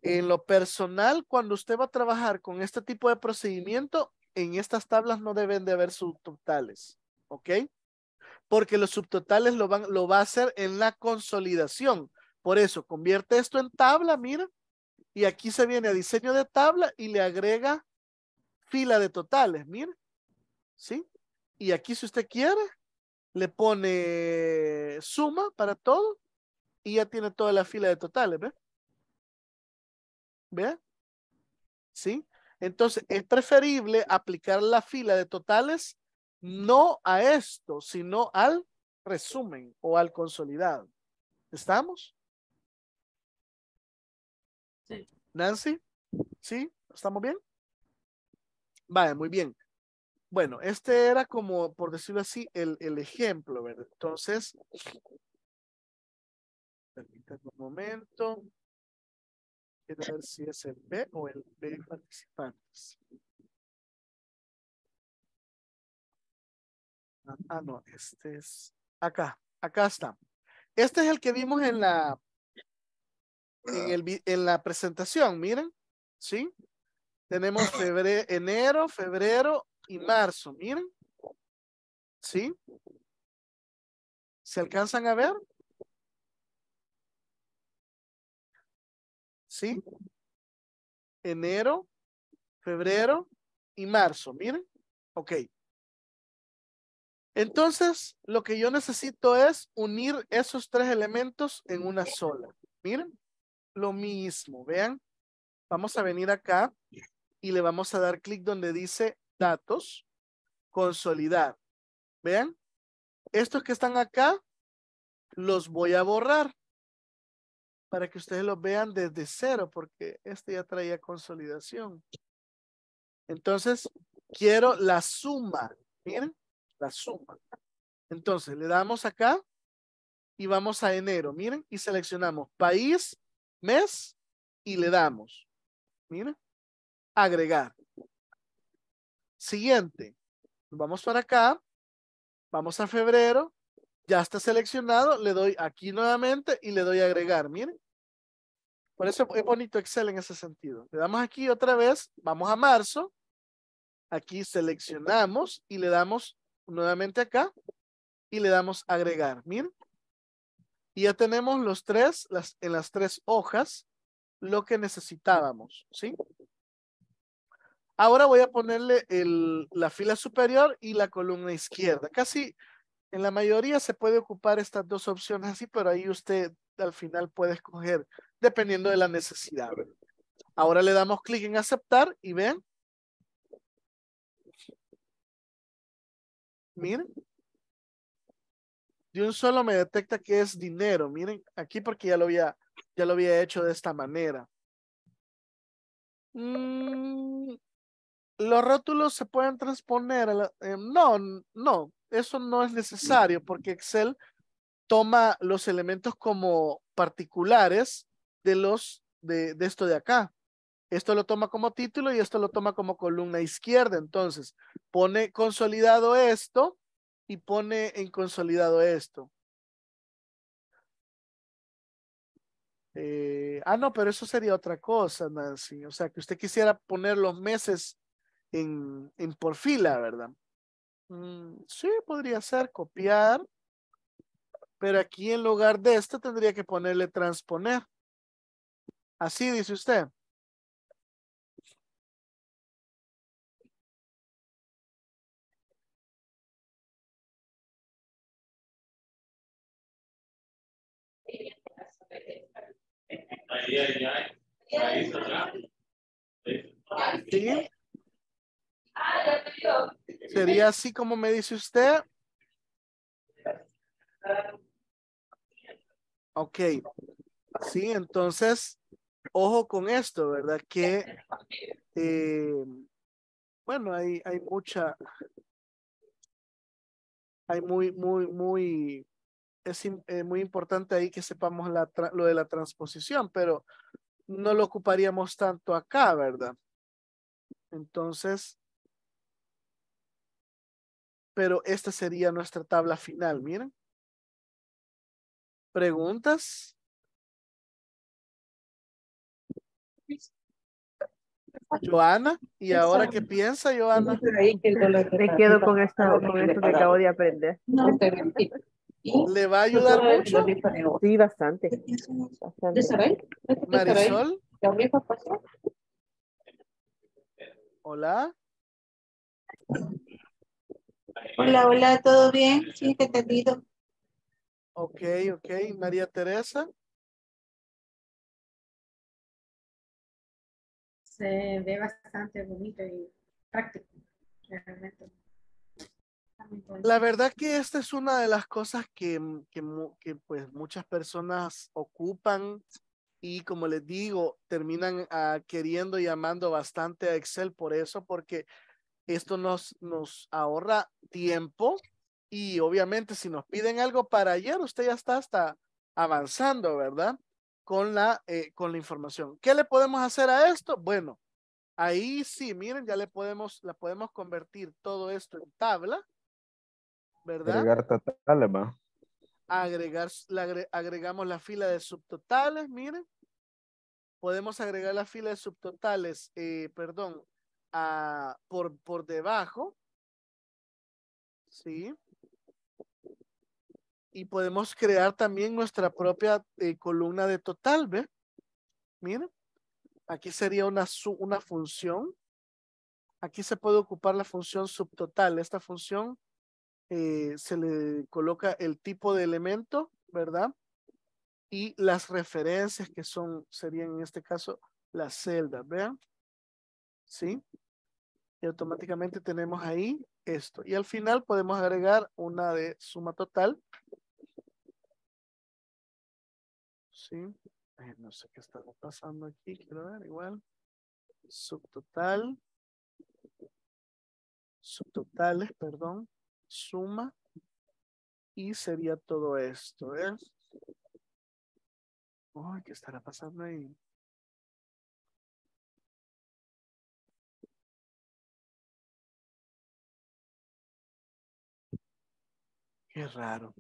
en lo personal, cuando usted va a trabajar con este tipo de procedimiento, en estas tablas no deben de haber subtotales, ¿ok? Porque los subtotales lo, van, lo va a hacer en la consolidación. Por eso, convierte esto en tabla, mira, y aquí se viene a diseño de tabla y le agrega fila de totales, mire. ¿Sí? Y aquí si usted quiere, le pone suma para todo y ya tiene toda la fila de totales, ¿ve? ¿Ve? ¿Sí? Entonces, es preferible aplicar la fila de totales no a esto, sino al resumen o al consolidado. ¿Estamos? Sí. Nancy, ¿sí? ¿Estamos bien? Vale, muy bien. Bueno, este era como, por decirlo así, el, el ejemplo, ¿verdad? Entonces, permítanme un momento. Quiero ver si es el B o el B participantes. Ah, ah, no, este es acá, acá está. Este es el que vimos en la en, en la presentación, miren, ¿sí? Tenemos [laughs] enero, febrero y marzo. Miren. ¿Sí? ¿Se alcanzan a ver? ¿Sí? Enero, febrero y marzo. Miren. Ok. Entonces, lo que yo necesito es unir esos tres elementos en una sola. Miren, lo mismo, vean. Vamos a venir acá y le vamos a dar clic donde dice datos, consolidar. Vean, estos que están acá, los voy a borrar para que ustedes los vean desde cero, porque este ya traía consolidación. Entonces, quiero la suma. Miren, la suma. Entonces, le damos acá y vamos a enero. Miren, y seleccionamos país, mes y le damos. Miren agregar. Siguiente. Vamos para acá. Vamos a febrero. Ya está seleccionado. Le doy aquí nuevamente y le doy agregar. Miren. Por eso es bonito Excel en ese sentido. Le damos aquí otra vez. Vamos a marzo. Aquí seleccionamos y le damos nuevamente acá. Y le damos agregar. Miren. Y ya tenemos los tres, las, en las tres hojas, lo que necesitábamos. ¿Sí? Ahora voy a ponerle la fila superior y la columna izquierda. Casi en la mayoría se puede ocupar estas dos opciones así, pero ahí usted al final puede escoger dependiendo de la necesidad. Ahora le damos clic en aceptar y ven. Miren. De un solo me detecta que es dinero. Miren, aquí porque ya lo había, ya lo había hecho de esta manera. Mm, los rótulos se pueden transponer. Eh, no, no, eso no es necesario porque Excel toma los elementos como particulares de los de, esto de acá. Esto lo toma como título y esto lo toma como columna izquierda. Entonces, pone consolidado esto y pone en consolidado esto. Eh, ah, no, pero eso sería otra cosa, Nancy. O sea, que usted quisiera poner los meses en, en por fila, ¿verdad? Mm, sí, podría ser copiar, pero aquí en lugar de esto tendría que ponerle transponer. Así dice usted. Sí, Sería así como me dice usted. Ok. Sí, entonces, ojo con esto, ¿verdad? Que, eh, bueno, hay, hay mucha, hay muy, muy, muy, es eh, muy importante ahí que sepamos la lo de la transposición, pero no lo ocuparíamos tanto acá, ¿verdad? Entonces, pero esta sería nuestra tabla final, miren. ¿Preguntas? Joana, ¿y ahora qué piensa Joana? Me quedo con esto, con esto que acabo de aprender. ¿Le va a pues, ayudar mucho? Sí, bastante. bastante. Marisol. Hola. Hola, hola, ¿todo bien? Sí, te entendido. Ok, ok. María Teresa. Se ve bastante bonito y práctico, La verdad que esta es una de las cosas que, que, pues muchas personas ocupan y como les digo, terminan ah, queriendo y amando bastante a Excel por eso, porque esto nos, nos ahorra tiempo y obviamente si nos piden algo para ayer, usted ya está hasta avanzando, ¿verdad? Con la, eh, con la información. ¿Qué le podemos hacer a esto? Bueno, ahí sí, miren, ya le podemos, la podemos convertir todo esto en tabla, ¿verdad? Agregar totales, Agregar, agregamos la fila de subtotales, miren. Podemos agregar la fila de subtotales, eh, perdón, Ah, por, por debajo. ¿Sí? Y podemos crear también nuestra propia eh, columna de total, ¿ve? Miren, aquí sería una, una función. Aquí se puede ocupar la función subtotal. Esta función eh, se le coloca el tipo de elemento, ¿verdad? Y las referencias que son, serían en este caso las celdas, ¿vean? ¿Sí? automáticamente tenemos ahí esto. Y al final podemos agregar una de suma total. Sí, no sé qué está pasando aquí, quiero ver igual. Subtotal. Subtotales, perdón. Suma. Y sería todo esto, ¿eh? ¿qué estará pasando ahí? Qué raro.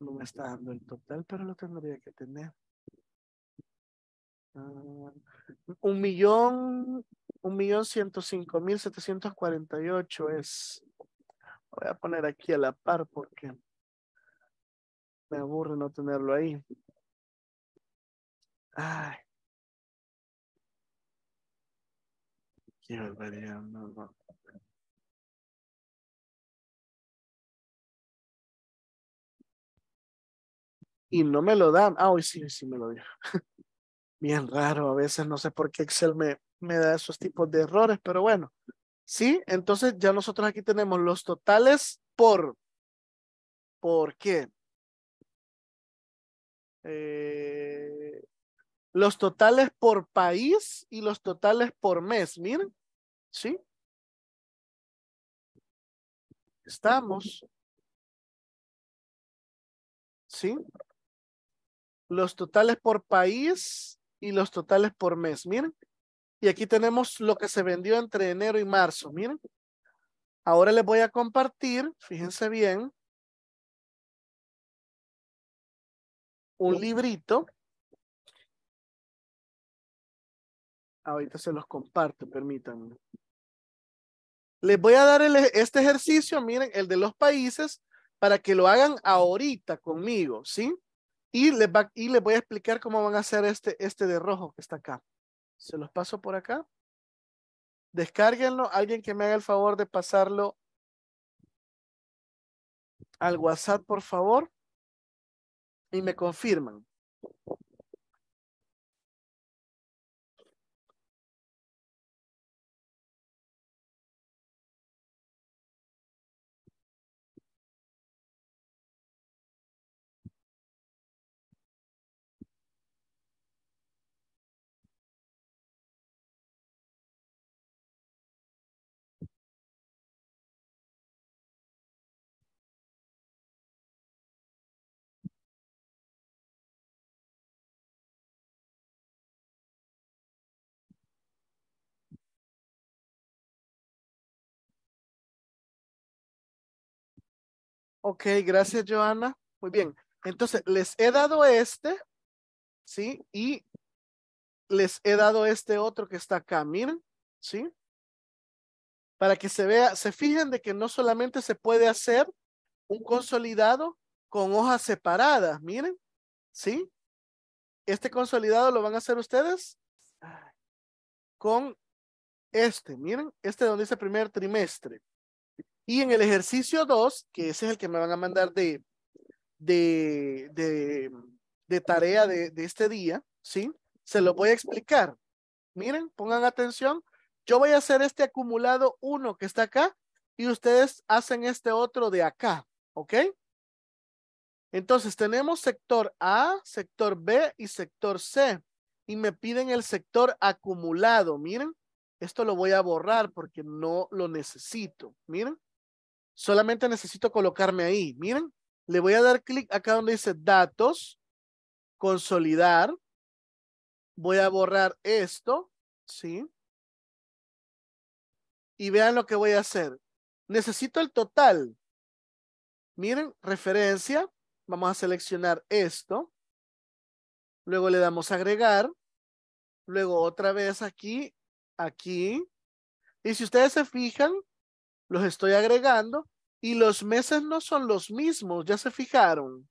No me está dando el total, pero lo tendría que tener. Ah, un millón, un millón ciento cinco mil setecientos cuarenta y ocho es. Voy a poner aquí a la par porque me aburre no tenerlo ahí. Ay. Qué barbaridad, no, no. y no me lo dan. Ah, hoy sí, sí me lo dio. [laughs] Bien raro, a veces no sé por qué Excel me, me da esos tipos de errores, pero bueno. Sí, entonces ya nosotros aquí tenemos los totales por, ¿por qué? Eh, los totales por país y los totales por mes, miren, ¿sí? Estamos, ¿sí? los totales por país y los totales por mes. Miren. Y aquí tenemos lo que se vendió entre enero y marzo. Miren. Ahora les voy a compartir, fíjense bien, un librito. Ahorita se los comparto, permítanme. Les voy a dar e-, este ejercicio, miren, el de los países, para que lo hagan ahorita conmigo, ¿sí? Y les, y voy a explicar cómo van a hacer este, este de rojo que está acá. Se los paso por acá. Descárguenlo. Alguien que me haga el favor de pasarlo al WhatsApp, por favor. Y me confirman. Ok, gracias, Joana. Muy bien. Entonces, les he dado este, ¿sí? Y les he dado este otro que está acá, miren, ¿sí? Para que se vea, se fijen de que no solamente se puede hacer un consolidado con hojas separadas, miren, ¿sí? Este consolidado lo van a hacer ustedes con este, miren, este donde dice primer trimestre, y en el ejercicio 2, que ese es el que me van a mandar de, de, de, tarea de, de, este día, ¿sí? Se lo voy a explicar. Miren, pongan atención. Yo voy a hacer este acumulado 1 que está acá y ustedes hacen este otro de acá, ¿ok? Entonces tenemos sector A, sector B y sector C. Y me piden el sector acumulado, miren. Esto lo voy a borrar porque no lo necesito, miren. Solamente necesito colocarme ahí. Miren, le voy a dar clic acá donde dice datos, consolidar. Voy a borrar esto, ¿sí? Y vean lo que voy a hacer. Necesito el total. Miren, referencia. Vamos a seleccionar esto. Luego le damos agregar. Luego otra vez aquí, aquí. Y si ustedes se fijan, los estoy agregando y los meses no son los mismos, ya se fijaron.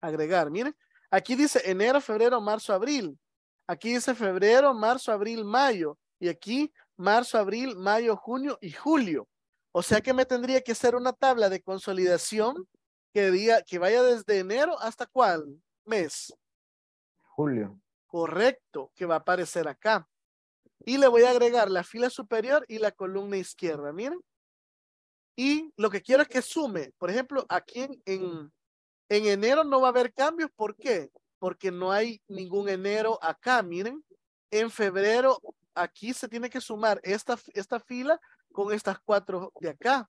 Agregar, miren, aquí dice enero, febrero, marzo, abril. Aquí dice febrero, marzo, abril, mayo. Y aquí marzo, abril, mayo, junio y julio. O sea que me tendría que hacer una tabla de consolidación que, diga, que vaya desde enero hasta cuál mes. Julio. Correcto, que va a aparecer acá. Y le voy a agregar la fila superior y la columna izquierda, miren. Y lo que quiero es que sume. Por ejemplo, aquí en, en, enero no va a haber cambios. ¿Por qué? Porque no hay ningún enero acá, miren. En febrero, aquí se tiene que sumar esta, esta fila con estas cuatro de acá.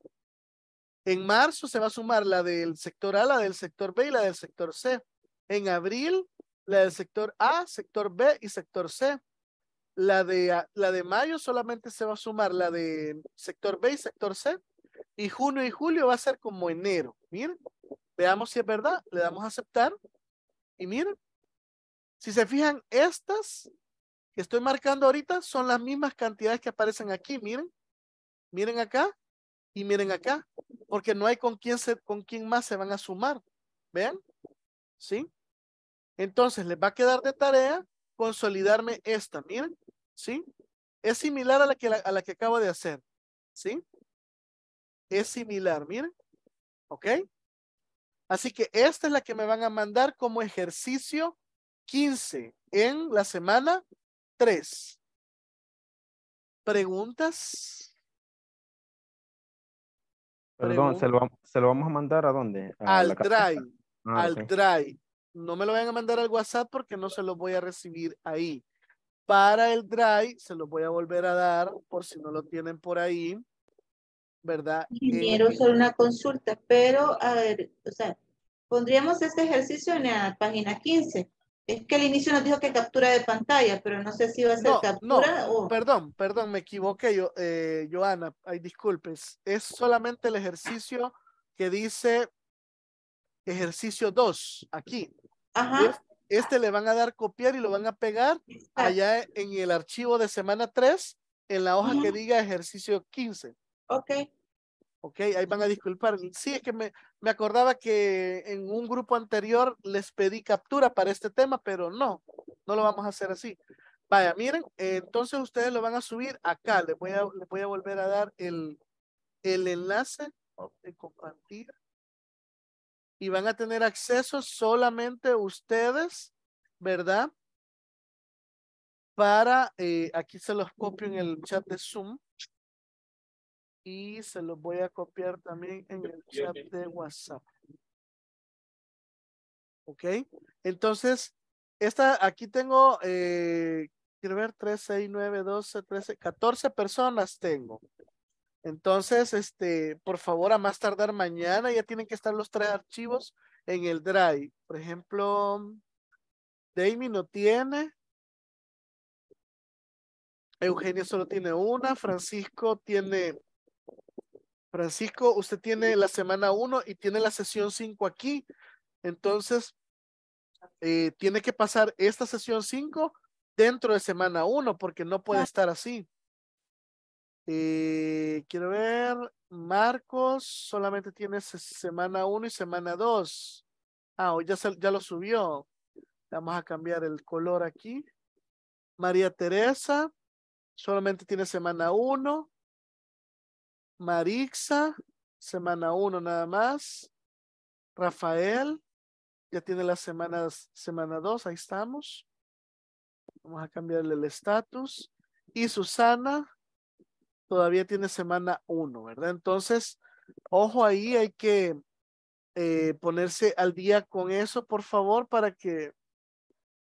En marzo se va a sumar la del sector A, la del sector B y la del sector C. En abril, la del sector A, sector B y sector C. La de, ah, la de mayo solamente se va a sumar la de sector B y sector C. Y junio y julio va a ser como enero. Miren, veamos si es verdad. Le damos a aceptar. Y miren, si se fijan, estas que estoy marcando ahorita son las mismas cantidades que aparecen aquí. Miren, miren acá y miren acá. Porque no hay con quién, se, con quién más se van a sumar. ¿Vean? ¿Sí? Entonces, les va a quedar de tarea consolidarme esta, miren, ¿sí? Es similar a la que, a la que acabo de hacer, ¿sí? Es similar, miren, ¿ok? Así que esta es la que me van a mandar como ejercicio 15 en la semana 3. ¿Preguntas? Perdón, ¿se lo, ¿se lo, vamos a mandar a dónde? al Drive. Ah, al Drive no me lo vayan a mandar al WhatsApp porque no se lo voy a recibir ahí. Para el Drive se lo voy a volver a dar por si no lo tienen por ahí, ¿verdad? ingeniero solo eh, una consulta, pero a ver, o sea, pondríamos este ejercicio en la página 15. Es que al inicio nos dijo que captura de pantalla, pero no sé si va a ser captura no, Perdón, perdón, me equivoqué, yo, eh, Joana, ay, disculpes. Es solamente el ejercicio que dice ejercicio 2, aquí. Ajá. Este le van a dar copiar y lo van a pegar allá en el archivo de semana 3, en la hoja que diga ejercicio 15. Ok. Ok, ahí van a disculpar. Sí, es que me, me acordaba que en un grupo anterior les pedí captura para este tema, pero no, no lo vamos a hacer así. Vaya, miren, entonces ustedes lo van a subir acá. Les voy a, les voy a volver a dar el, el enlace. Compartir y van a tener acceso solamente ustedes, ¿verdad? Para, eh, aquí se los copio en el chat de Zoom y se los voy a copiar también en el chat de WhatsApp. ¿Ok? Entonces, esta, aquí tengo, eh, quiero ver, 3, 6, 9, 12, 13, 14 personas tengo. Entonces, este, por favor, a más tardar mañana ya tienen que estar los tres archivos en el Drive. Por ejemplo, Damien no tiene. Eugenio solo tiene una. Francisco tiene. Francisco, usted tiene la semana 1 y tiene la sesión cinco aquí. Entonces, eh, tiene que pasar esta sesión cinco dentro de semana 1 porque no puede estar así. Eh, quiero ver, Marcos solamente tiene semana 1 y semana 2. Ah, ya, ya lo subió. Vamos a cambiar el color aquí. María Teresa solamente tiene semana 1. Marixa, semana 1 nada más. Rafael, ya tiene las semanas, semana 2, ahí estamos. Vamos a cambiarle el estatus. Y Susana, todavía tiene semana uno, ¿verdad? Entonces, ojo ahí, hay que eh, ponerse al día con eso, por favor, para que,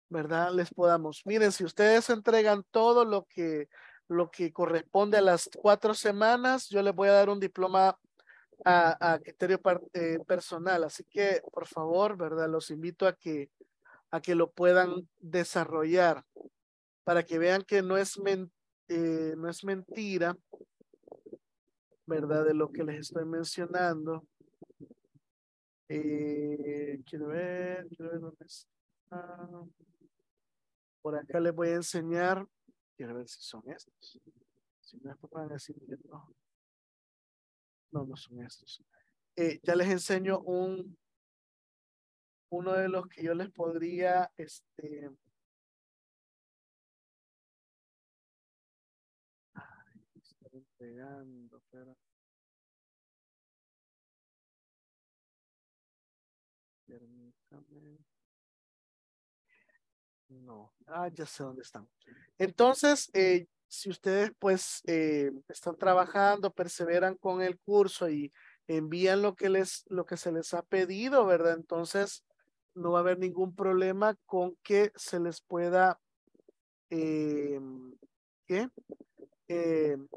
¿verdad? Les podamos. Miren, si ustedes entregan todo lo que, lo que corresponde a las cuatro semanas, yo les voy a dar un diploma a, criterio eh, personal. Así que, por favor, ¿verdad? Los invito a que, a que lo puedan desarrollar para que vean que no es mentira eh, no es mentira, ¿verdad? De lo que les estoy mencionando. Eh, quiero ver, quiero ver dónde está. Por acá les voy a enseñar. Quiero ver si son estos. Si no, es van decir que no. No, no son estos. Eh, ya les enseño un, uno de los que yo les podría, este, pegando, espera. Permítame. No, ah, ya sé dónde están. Entonces, eh, si ustedes pues eh, están trabajando, perseveran con el curso y envían lo que, les, lo que se les ha pedido, ¿verdad? Entonces, no va a haber ningún problema con que se les pueda, eh, ¿qué? Em,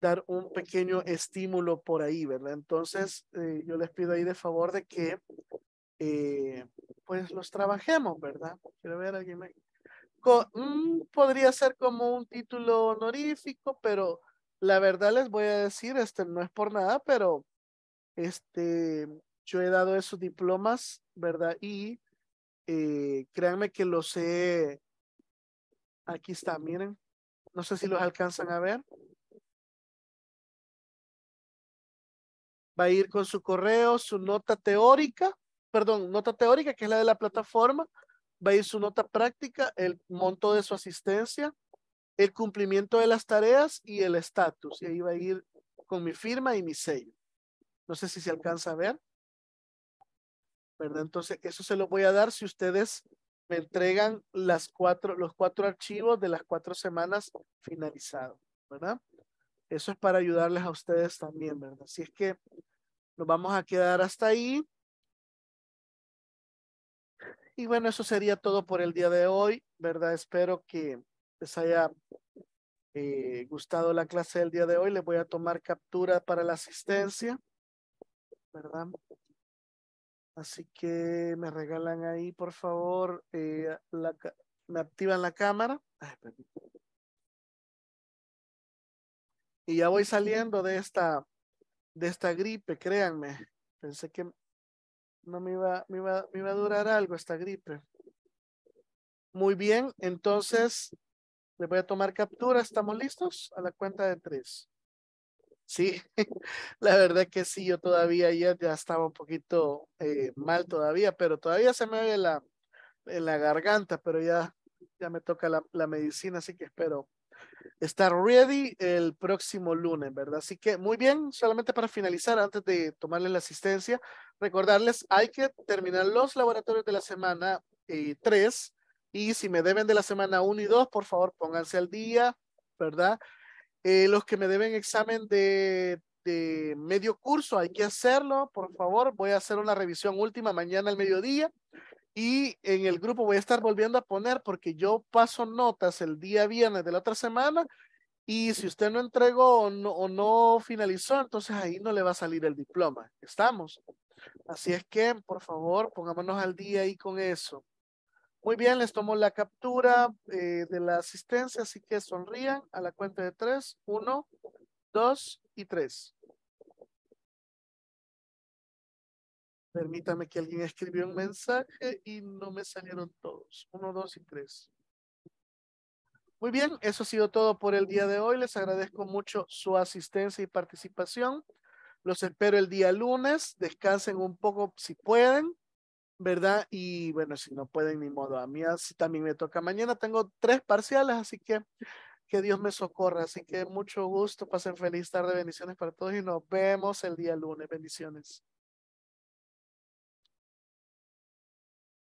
dar un oh, pequeño estímulo por ahí, ¿verdad? Entonces, eh, yo les pido ahí de favor de que, eh, pues, los trabajemos, ¿verdad? Quiero ver, alguien mm, podría ser como un título honorífico, pero la verdad les voy a decir, este, no es por nada, pero, este, yo he dado esos diplomas, ¿verdad? Y eh, créanme que los he, aquí está, miren, no sé si los alcanzan a ver. va a ir con su correo, su nota teórica, perdón, nota teórica, que es la de la plataforma, va a ir su nota práctica, el monto de su asistencia, el cumplimiento de las tareas y el estatus. Y ahí va a ir con mi firma y mi sello. No sé si se alcanza a ver. Entonces, eso se lo voy a dar si ustedes me entregan los cuatro archivos de las cuatro semanas finalizados. ¿Verdad? Eso es para ayudarles a ustedes también, ¿verdad? Así es que nos vamos a quedar hasta ahí. Y bueno, eso sería todo por el día de hoy, ¿verdad? Espero que les haya eh, gustado la clase del día de hoy. Les voy a tomar captura para la asistencia, ¿verdad? Así que me regalan ahí, por favor, eh, la, me activan la cámara. Ay, Y ya voy saliendo de esta, de esta gripe, créanme. Pensé que no me iba, me iba, me a durar mm. algo esta gripe. Muy bien, entonces le voy a tomar captura. ¿Estamos listos? A la cuenta de tres. Sí, [laughs] la verdad que sí, yo todavía ya estaba un poquito eh, mal todavía, pero todavía se me ve la, en la garganta, pero ya, ya me toca la, la medicina, así que espero estar ready el próximo lunes, ¿verdad? Así que muy bien, solamente para finalizar, antes de tomarles la asistencia, recordarles, hay que terminar los laboratorios de la semana 3 eh, y si me deben de la semana 1 y 2, por favor, pónganse al día, ¿verdad? Eh, los que me deben examen de, de medio curso, hay que hacerlo, por favor, voy a hacer una revisión última mañana al mediodía y en el grupo voy a estar volviendo a poner porque yo paso notas el día viernes de la otra semana y si usted no entregó o no, finalizó, entonces ahí no le va a salir el diploma. ¿Estamos? Así es que, por favor, pongámonos al día ahí con eso. Muy bien, les tomo la captura eh, de la asistencia, así que sonrían a la cuenta de tres. Uno, dos y tres. Permítame que alguien escribió un mensaje y no me salieron todos. Uno, dos y tres. Muy bien, eso ha sido todo por el día de hoy. Les agradezco mucho su asistencia y participación. Los espero el día lunes. Descansen un poco si pueden, ¿verdad? Y bueno, si no pueden, ni modo. A mí así también me toca. Mañana tengo tres parciales, así que que Dios me socorra. Así que mucho gusto. Pasen feliz tarde. Bendiciones para todos y nos vemos el día lunes. Bendiciones.